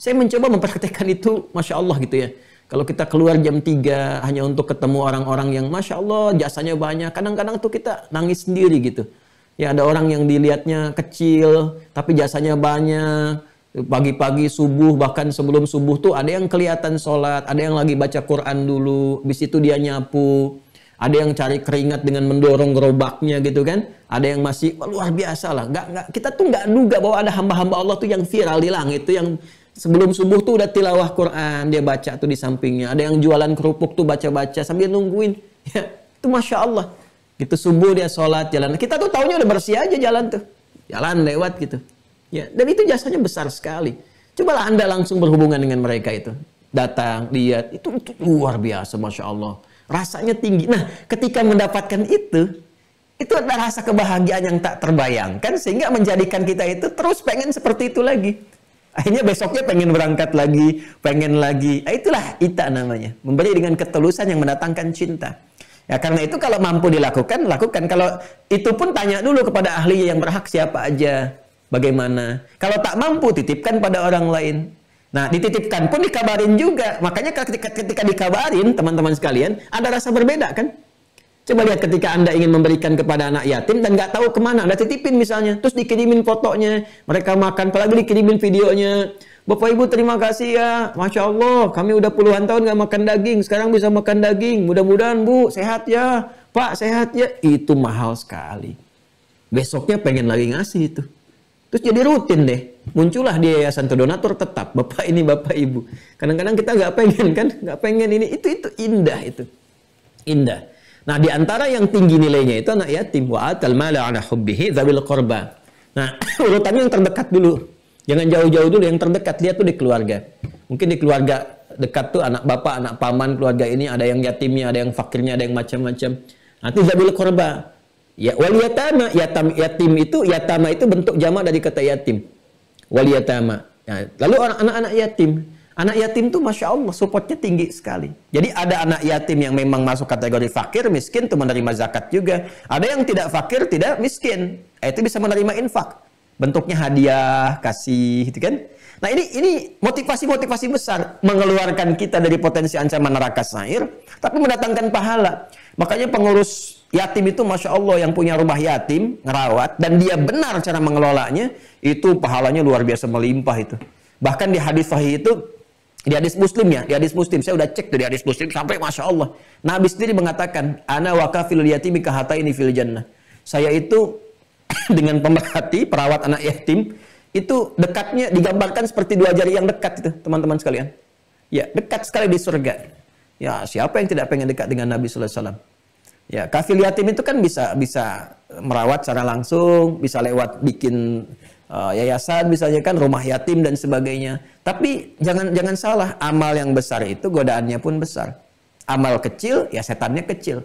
Saya mencoba mempraktekkan itu, Masya Allah gitu ya kalau kita keluar jam 3 hanya untuk ketemu orang-orang yang Masya Allah jasanya banyak. Kadang-kadang tuh kita nangis sendiri gitu. Ya ada orang yang dilihatnya kecil tapi jasanya banyak. Pagi-pagi subuh bahkan sebelum subuh tuh ada yang kelihatan sholat. Ada yang lagi baca Quran dulu. Habis itu dia nyapu. Ada yang cari keringat dengan mendorong gerobaknya gitu kan. Ada yang masih luar biasa lah. Gak, gak, kita tuh nggak duga bahwa ada hamba-hamba Allah tuh yang viral di langit. Itu yang sebelum subuh tuh udah tilawah Quran dia baca tuh di sampingnya. Ada yang jualan kerupuk tuh baca-baca sambil nungguin. [laughs] Ya, itu masya Allah. Gitu subuh dia sholat jalan. Kita tuh taunya udah bersih aja jalan tuh. Jalan lewat gitu. Ya, dan itu jasanya besar sekali. Cobalah Anda langsung berhubungan dengan mereka itu. Datang, lihat, itu, itu luar biasa Masya Allah. Rasanya tinggi. Nah, ketika mendapatkan itu, itu adalah rasa kebahagiaan yang tak terbayangkan sehingga menjadikan kita itu terus pengen seperti itu lagi. Akhirnya besoknya pengen berangkat lagi, pengen lagi. Nah, itulah ita namanya. Memberi dengan ketulusan yang mendatangkan cinta. Ya karena itu kalau mampu dilakukan, lakukan. Kalau itu pun tanya dulu kepada ahli yang berhak siapa aja, bagaimana. Kalau tak mampu, titipkan pada orang lain. Nah, dititipkan pun dikabarin juga. Makanya ketika, ketika dikabarin, teman-teman sekalian, ada rasa berbeda kan? Coba lihat ketika Anda ingin memberikan kepada anak yatim dan nggak tahu kemana Anda titipin misalnya. Terus dikirimin fotonya. Mereka makan, apalagi dikirimin videonya. Bapak Ibu terima kasih ya. Masya Allah, kami udah puluhan tahun nggak makan daging. Sekarang bisa makan daging. Mudah-mudahan Bu sehat ya. Pak sehat ya. Itu mahal sekali. Besoknya pengen lagi ngasih itu. Terus jadi rutin deh. Muncullah di Yayasan Donatur tetap. Bapak ini, Bapak Ibu. Kadang-kadang kita nggak pengen kan. Nggak pengen ini. Itu, itu indah itu. Indah. Nah, di antara yang tinggi nilainya itu anak yatim wa atal mala ala hubbihi zabil qurba. Nah, [coughs] urutannya yang terdekat dulu. Jangan jauh-jauh dulu yang terdekat lihat tuh di keluarga. Mungkin di keluarga dekat tuh anak bapak, anak paman, keluarga ini ada yang yatimnya, ada yang fakirnya, ada yang macam-macam. Nanti zabil korba Ya wal yatama, yatam yatim itu yatama itu bentuk jamak dari kata yatim. Wal yatama. Nah, lalu anak-anak yatim Anak yatim tuh Masya Allah supportnya tinggi sekali. Jadi ada anak yatim yang memang masuk kategori fakir, miskin tuh menerima zakat juga. Ada yang tidak fakir, tidak miskin. Eh, itu bisa menerima infak. Bentuknya hadiah, kasih gitu kan. Nah ini ini motivasi-motivasi besar mengeluarkan kita dari potensi ancaman neraka sair, tapi mendatangkan pahala. Makanya pengurus yatim itu Masya Allah yang punya rumah yatim, ngerawat, dan dia benar cara mengelolanya, itu pahalanya luar biasa melimpah itu. Bahkan di hadis sahih itu di hadis muslim ya, di hadis muslim. Saya udah cek dari hadis muslim sampai Masya Allah. Nabi sendiri mengatakan, Ana fil yatimi kahata ini fil jannah. Saya itu [coughs] dengan pemerhati, perawat anak yatim, itu dekatnya digambarkan seperti dua jari yang dekat itu teman-teman sekalian. Ya, dekat sekali di surga. Ya, siapa yang tidak pengen dekat dengan Nabi SAW? Ya, kafil yatim itu kan bisa bisa merawat secara langsung, bisa lewat bikin uh, yayasan misalnya kan rumah yatim dan sebagainya. Tapi jangan jangan salah, amal yang besar itu godaannya pun besar. Amal kecil ya setannya kecil.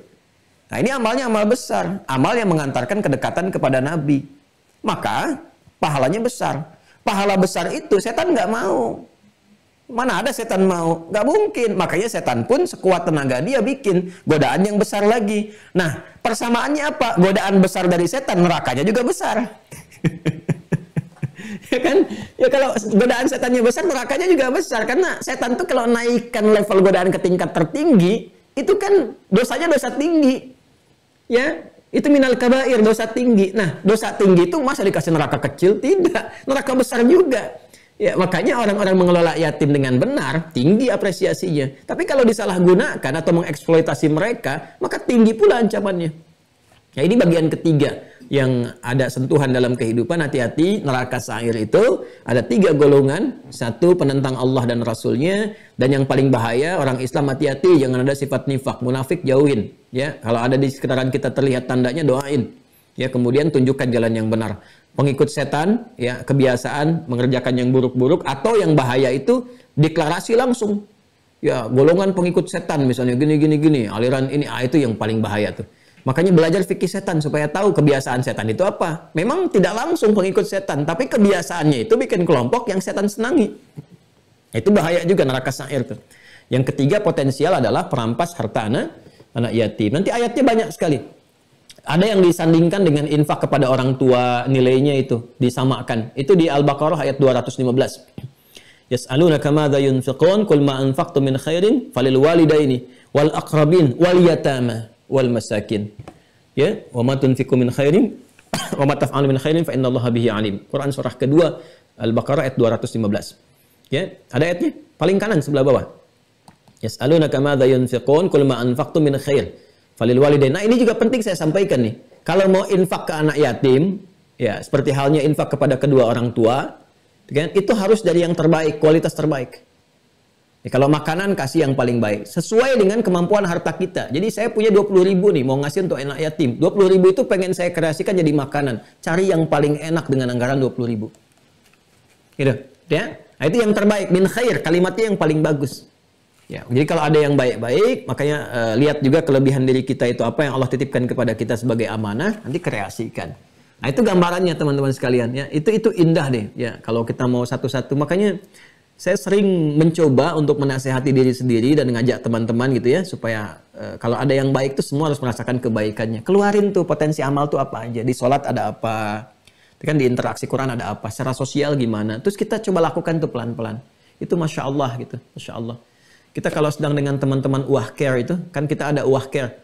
Nah, ini amalnya amal besar, amal yang mengantarkan kedekatan kepada Nabi. Maka pahalanya besar. Pahala besar itu setan nggak mau. Mana ada setan mau? Gak mungkin. Makanya setan pun sekuat tenaga dia bikin godaan yang besar lagi. Nah, persamaannya apa? Godaan besar dari setan, nerakanya juga besar. [laughs] ya kan? Ya kalau godaan setannya besar, nerakanya juga besar. Karena setan tuh kalau naikkan level godaan ke tingkat tertinggi, itu kan dosanya dosa tinggi. Ya, itu minal kabair, dosa tinggi. Nah, dosa tinggi itu masa dikasih neraka kecil? Tidak. Neraka besar juga. Ya, makanya orang-orang mengelola yatim dengan benar, tinggi apresiasinya. Tapi kalau disalahgunakan atau mengeksploitasi mereka, maka tinggi pula ancamannya. Ya, ini bagian ketiga yang ada sentuhan dalam kehidupan hati-hati neraka sair itu ada tiga golongan satu penentang Allah dan Rasulnya dan yang paling bahaya orang Islam hati-hati jangan ada sifat nifak munafik jauhin ya kalau ada di sekitaran kita terlihat tandanya doain ya kemudian tunjukkan jalan yang benar pengikut setan ya kebiasaan mengerjakan yang buruk-buruk atau yang bahaya itu deklarasi langsung ya golongan pengikut setan misalnya gini gini gini aliran ini ah itu yang paling bahaya tuh Makanya belajar fikih setan supaya tahu kebiasaan setan itu apa. Memang tidak langsung pengikut setan, tapi kebiasaannya itu bikin kelompok yang setan senangi. Itu bahaya juga neraka sa'ir Yang ketiga potensial adalah perampas harta anak, anak yatim. Nanti ayatnya banyak sekali. Ada yang disandingkan dengan infak kepada orang tua nilainya itu disamakan. Itu di Al-Baqarah ayat 215. Yas'alunaka madza yunfiqun qul ma anfaqtum min khairin falil walidaini wal aqrabin wal yatama wal masakin. Ya, wa ma tunfiqu min khairin [coughs] wa ma taf'alu min khairin fa Allah bihi alim. Quran surah kedua Al-Baqarah ayat 215. Ya, ada ayatnya paling kanan sebelah bawah. Yas'alunaka madza yunfiqun qul ma anfaqtum min khair falil walidain. Nah, ini juga penting saya sampaikan nih. Kalau mau infak ke anak yatim, ya seperti halnya infak kepada kedua orang tua, kan, itu harus dari yang terbaik, kualitas terbaik. Ya, kalau makanan kasih yang paling baik sesuai dengan kemampuan harta kita. Jadi saya punya 20 ribu nih mau ngasih untuk anak yatim. 20 ribu itu pengen saya kreasikan jadi makanan. Cari yang paling enak dengan anggaran 20 ribu. Gitu, ya. Nah, itu yang terbaik min khair kalimatnya yang paling bagus. Ya, jadi kalau ada yang baik-baik, makanya uh, lihat juga kelebihan diri kita itu apa yang Allah titipkan kepada kita sebagai amanah, nanti kreasikan. Nah, itu gambarannya teman-teman sekalian ya. Itu itu indah deh ya kalau kita mau satu-satu. Makanya saya sering mencoba untuk menasehati diri sendiri dan ngajak teman-teman gitu ya supaya e, kalau ada yang baik tuh semua harus merasakan kebaikannya. Keluarin tuh potensi amal tuh apa aja. Di sholat ada apa? Kan di interaksi Quran ada apa? Secara sosial gimana? Terus kita coba lakukan tuh pelan-pelan. Itu masya Allah gitu, masya Allah. Kita kalau sedang dengan teman-teman uah care itu kan kita ada uah care,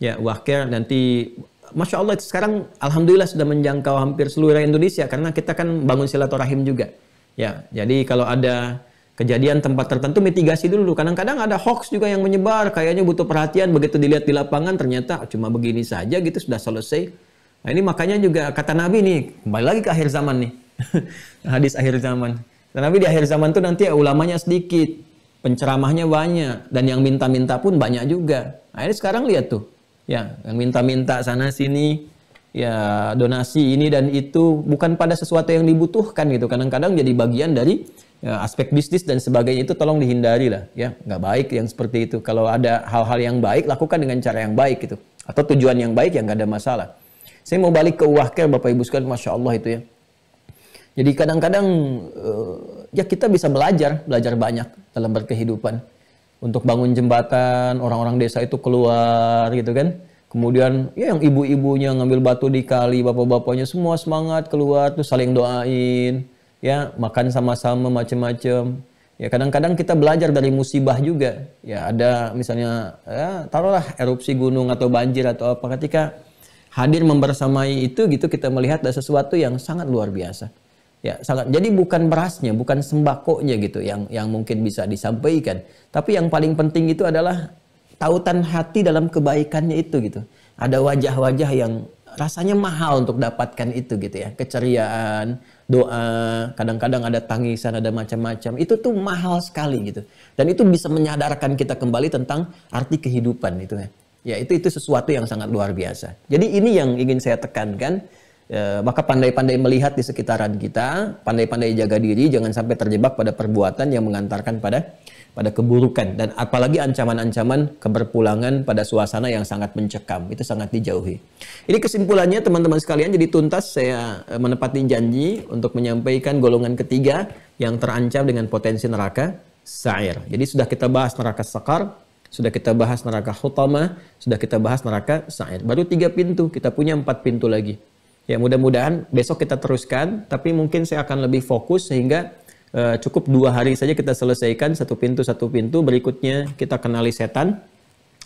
ya uah care nanti masya Allah sekarang alhamdulillah sudah menjangkau hampir seluruh Indonesia karena kita kan bangun silaturahim juga. Ya, jadi kalau ada kejadian tempat tertentu mitigasi dulu. Kadang-kadang ada hoax juga yang menyebar, kayaknya butuh perhatian. Begitu dilihat di lapangan ternyata cuma begini saja gitu sudah selesai. Nah, ini makanya juga kata Nabi nih, kembali lagi ke akhir zaman nih. [laughs] Hadis akhir zaman. Kata Nabi di akhir zaman tuh nanti ulamanya sedikit, penceramahnya banyak dan yang minta-minta pun banyak juga. Nah, ini sekarang lihat tuh. Ya, yang minta-minta sana sini ya donasi ini dan itu bukan pada sesuatu yang dibutuhkan gitu kadang-kadang jadi bagian dari ya, aspek bisnis dan sebagainya itu tolong dihindari lah ya nggak baik yang seperti itu kalau ada hal-hal yang baik lakukan dengan cara yang baik gitu atau tujuan yang baik yang nggak ada masalah saya mau balik ke wahker bapak ibu sekalian masya Allah itu ya jadi kadang-kadang eh, ya kita bisa belajar belajar banyak dalam berkehidupan untuk bangun jembatan orang-orang desa itu keluar gitu kan Kemudian ya yang ibu-ibunya ngambil batu di kali, bapak-bapaknya semua semangat keluar tuh saling doain, ya makan sama-sama macam-macam. Ya kadang-kadang kita belajar dari musibah juga. Ya ada misalnya ya, taruhlah erupsi gunung atau banjir atau apa ketika hadir membersamai itu gitu kita melihat ada sesuatu yang sangat luar biasa. Ya, sangat. Jadi bukan berasnya, bukan sembakonya gitu yang yang mungkin bisa disampaikan. Tapi yang paling penting itu adalah tautan hati dalam kebaikannya itu gitu. Ada wajah-wajah yang rasanya mahal untuk dapatkan itu gitu ya. Keceriaan, doa, kadang-kadang ada tangisan, ada macam-macam. Itu tuh mahal sekali gitu. Dan itu bisa menyadarkan kita kembali tentang arti kehidupan itu ya. Ya itu itu sesuatu yang sangat luar biasa. Jadi ini yang ingin saya tekankan. E, maka pandai-pandai melihat di sekitaran kita, pandai-pandai jaga diri, jangan sampai terjebak pada perbuatan yang mengantarkan pada pada keburukan dan apalagi ancaman-ancaman keberpulangan pada suasana yang sangat mencekam itu sangat dijauhi. Ini kesimpulannya teman-teman sekalian jadi tuntas saya eh, menepati janji untuk menyampaikan golongan ketiga yang terancam dengan potensi neraka sa'ir. Jadi sudah kita bahas neraka sakar, sudah kita bahas neraka hutama, sudah kita bahas neraka sa'ir. Baru tiga pintu, kita punya empat pintu lagi. Ya mudah-mudahan besok kita teruskan, tapi mungkin saya akan lebih fokus sehingga Eh, cukup dua hari saja kita selesaikan satu pintu satu pintu. Berikutnya kita kenali setan.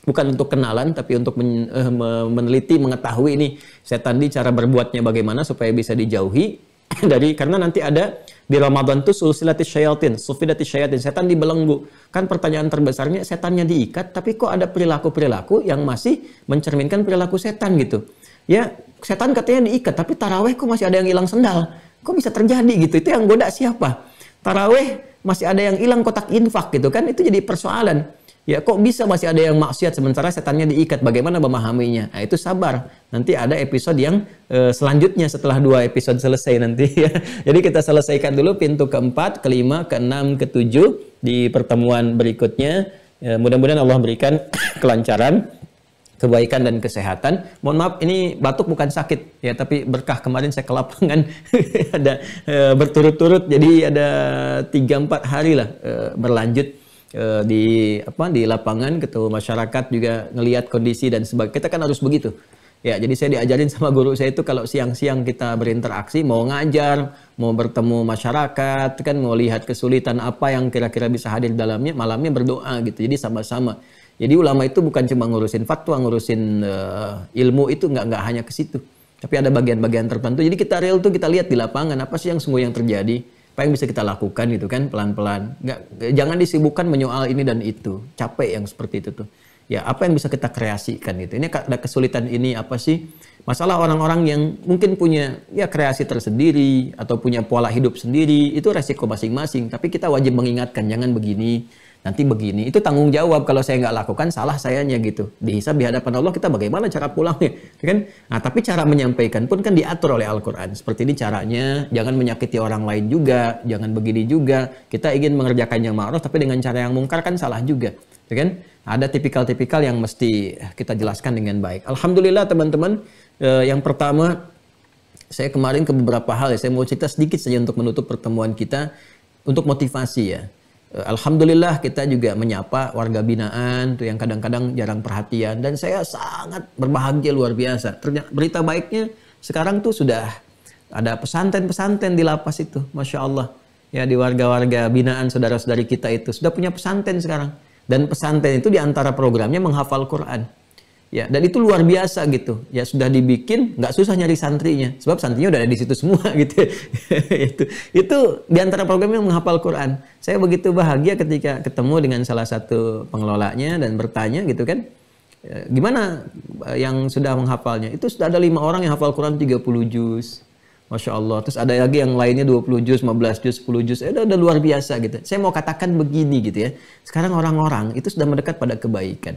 Bukan untuk kenalan, tapi untuk men, uh, meneliti, mengetahui ini setan di cara berbuatnya bagaimana supaya bisa dijauhi [laughs] dari karena nanti ada di Ramadan itu sulsilatis syayatin, sufidatis syaitin setan dibelenggu. Kan pertanyaan terbesarnya setannya diikat, tapi kok ada perilaku-perilaku yang masih mencerminkan perilaku setan gitu. Ya, setan katanya diikat, tapi taraweh kok masih ada yang hilang sendal. Kok bisa terjadi gitu? Itu yang goda siapa? Taraweh masih ada yang hilang kotak infak gitu kan itu jadi persoalan. Ya kok bisa masih ada yang maksiat sementara setannya diikat? Bagaimana memahaminya? Nah, itu sabar. Nanti ada episode yang e, selanjutnya setelah dua episode selesai nanti. Ya. [laughs] Jadi kita selesaikan dulu pintu keempat, kelima, keenam, ketujuh di pertemuan berikutnya. E, mudah-mudahan Allah berikan [coughs] kelancaran kebaikan dan kesehatan. Mohon maaf, ini batuk bukan sakit ya, tapi berkah kemarin saya ke lapangan [laughs] ada e, berturut-turut, jadi ada tiga empat hari lah e, berlanjut e, di apa di lapangan, ketemu masyarakat juga ngelihat kondisi dan sebagainya. Kita kan harus begitu. Ya, jadi saya diajarin sama guru saya itu kalau siang-siang kita berinteraksi, mau ngajar, mau bertemu masyarakat, kan mau lihat kesulitan apa yang kira-kira bisa hadir dalamnya, malamnya berdoa gitu. Jadi sama-sama. Jadi ulama itu bukan cuma ngurusin fatwa, ngurusin uh, ilmu itu nggak nggak hanya ke situ, tapi ada bagian-bagian tertentu. Jadi kita real tuh kita lihat di lapangan apa sih yang semua yang terjadi, apa yang bisa kita lakukan gitu kan pelan-pelan. Nggak jangan disibukkan menyoal ini dan itu, capek yang seperti itu tuh. Ya apa yang bisa kita kreasikan gitu. Ini ada kesulitan ini apa sih? Masalah orang-orang yang mungkin punya ya kreasi tersendiri atau punya pola hidup sendiri itu resiko masing-masing. Tapi kita wajib mengingatkan jangan begini nanti begini. Itu tanggung jawab kalau saya nggak lakukan salah sayanya gitu. Dihisab di hadapan Allah kita bagaimana cara pulangnya, [laughs] kan? Nah, tapi cara menyampaikan pun kan diatur oleh Al-Qur'an. Seperti ini caranya, jangan menyakiti orang lain juga, jangan begini juga. Kita ingin mengerjakan yang ma'ruf tapi dengan cara yang mungkar kan salah juga, ya kan? Ada tipikal-tipikal yang mesti kita jelaskan dengan baik. Alhamdulillah teman-teman, eh, yang pertama saya kemarin ke beberapa hal ya, saya mau cerita sedikit saja untuk menutup pertemuan kita untuk motivasi ya Eh, alhamdulillah kita juga menyapa warga binaan tuh yang kadang-kadang jarang perhatian dan saya sangat berbahagia luar biasa. Ternyata, berita baiknya sekarang tuh sudah ada pesantren-pesantren di lapas itu, masya Allah ya di warga-warga binaan saudara-saudari kita itu sudah punya pesantren sekarang dan pesantren itu diantara programnya menghafal Quran. Ya, dan itu luar biasa gitu. Ya sudah dibikin, nggak susah nyari santrinya, sebab santrinya udah ada di situ semua [laughs] gitu. itu itu di program yang menghafal Quran. Saya begitu bahagia ketika ketemu dengan salah satu pengelolanya dan bertanya gitu kan, ya, gimana eh, yang sudah menghafalnya? Itu sudah ada lima orang yang hafal Quran 30 juz. Masya Allah. Terus ada lagi yang lainnya 20 juz, 15 juz, 10 juz. Eh, udah, udah luar biasa gitu. Saya mau katakan begini gitu ya. Sekarang orang-orang itu sudah mendekat pada kebaikan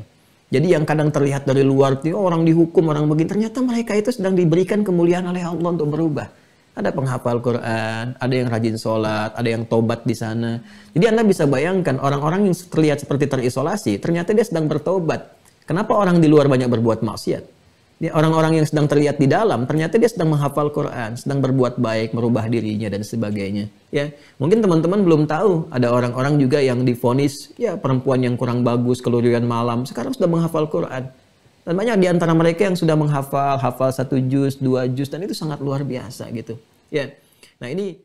jadi yang kadang terlihat dari luar itu orang dihukum, orang begini, ternyata mereka itu sedang diberikan kemuliaan oleh Allah untuk berubah. Ada penghafal Quran, ada yang rajin sholat, ada yang tobat di sana. Jadi Anda bisa bayangkan orang-orang yang terlihat seperti terisolasi, ternyata dia sedang bertobat. Kenapa orang di luar banyak berbuat maksiat? orang-orang yang sedang terlihat di dalam ternyata dia sedang menghafal Quran, sedang berbuat baik, merubah dirinya dan sebagainya. Ya, mungkin teman-teman belum tahu ada orang-orang juga yang difonis ya perempuan yang kurang bagus, keluyuran malam, sekarang sudah menghafal Quran. Dan banyak di antara mereka yang sudah menghafal, hafal satu juz, dua juz dan itu sangat luar biasa gitu. Ya. Nah, ini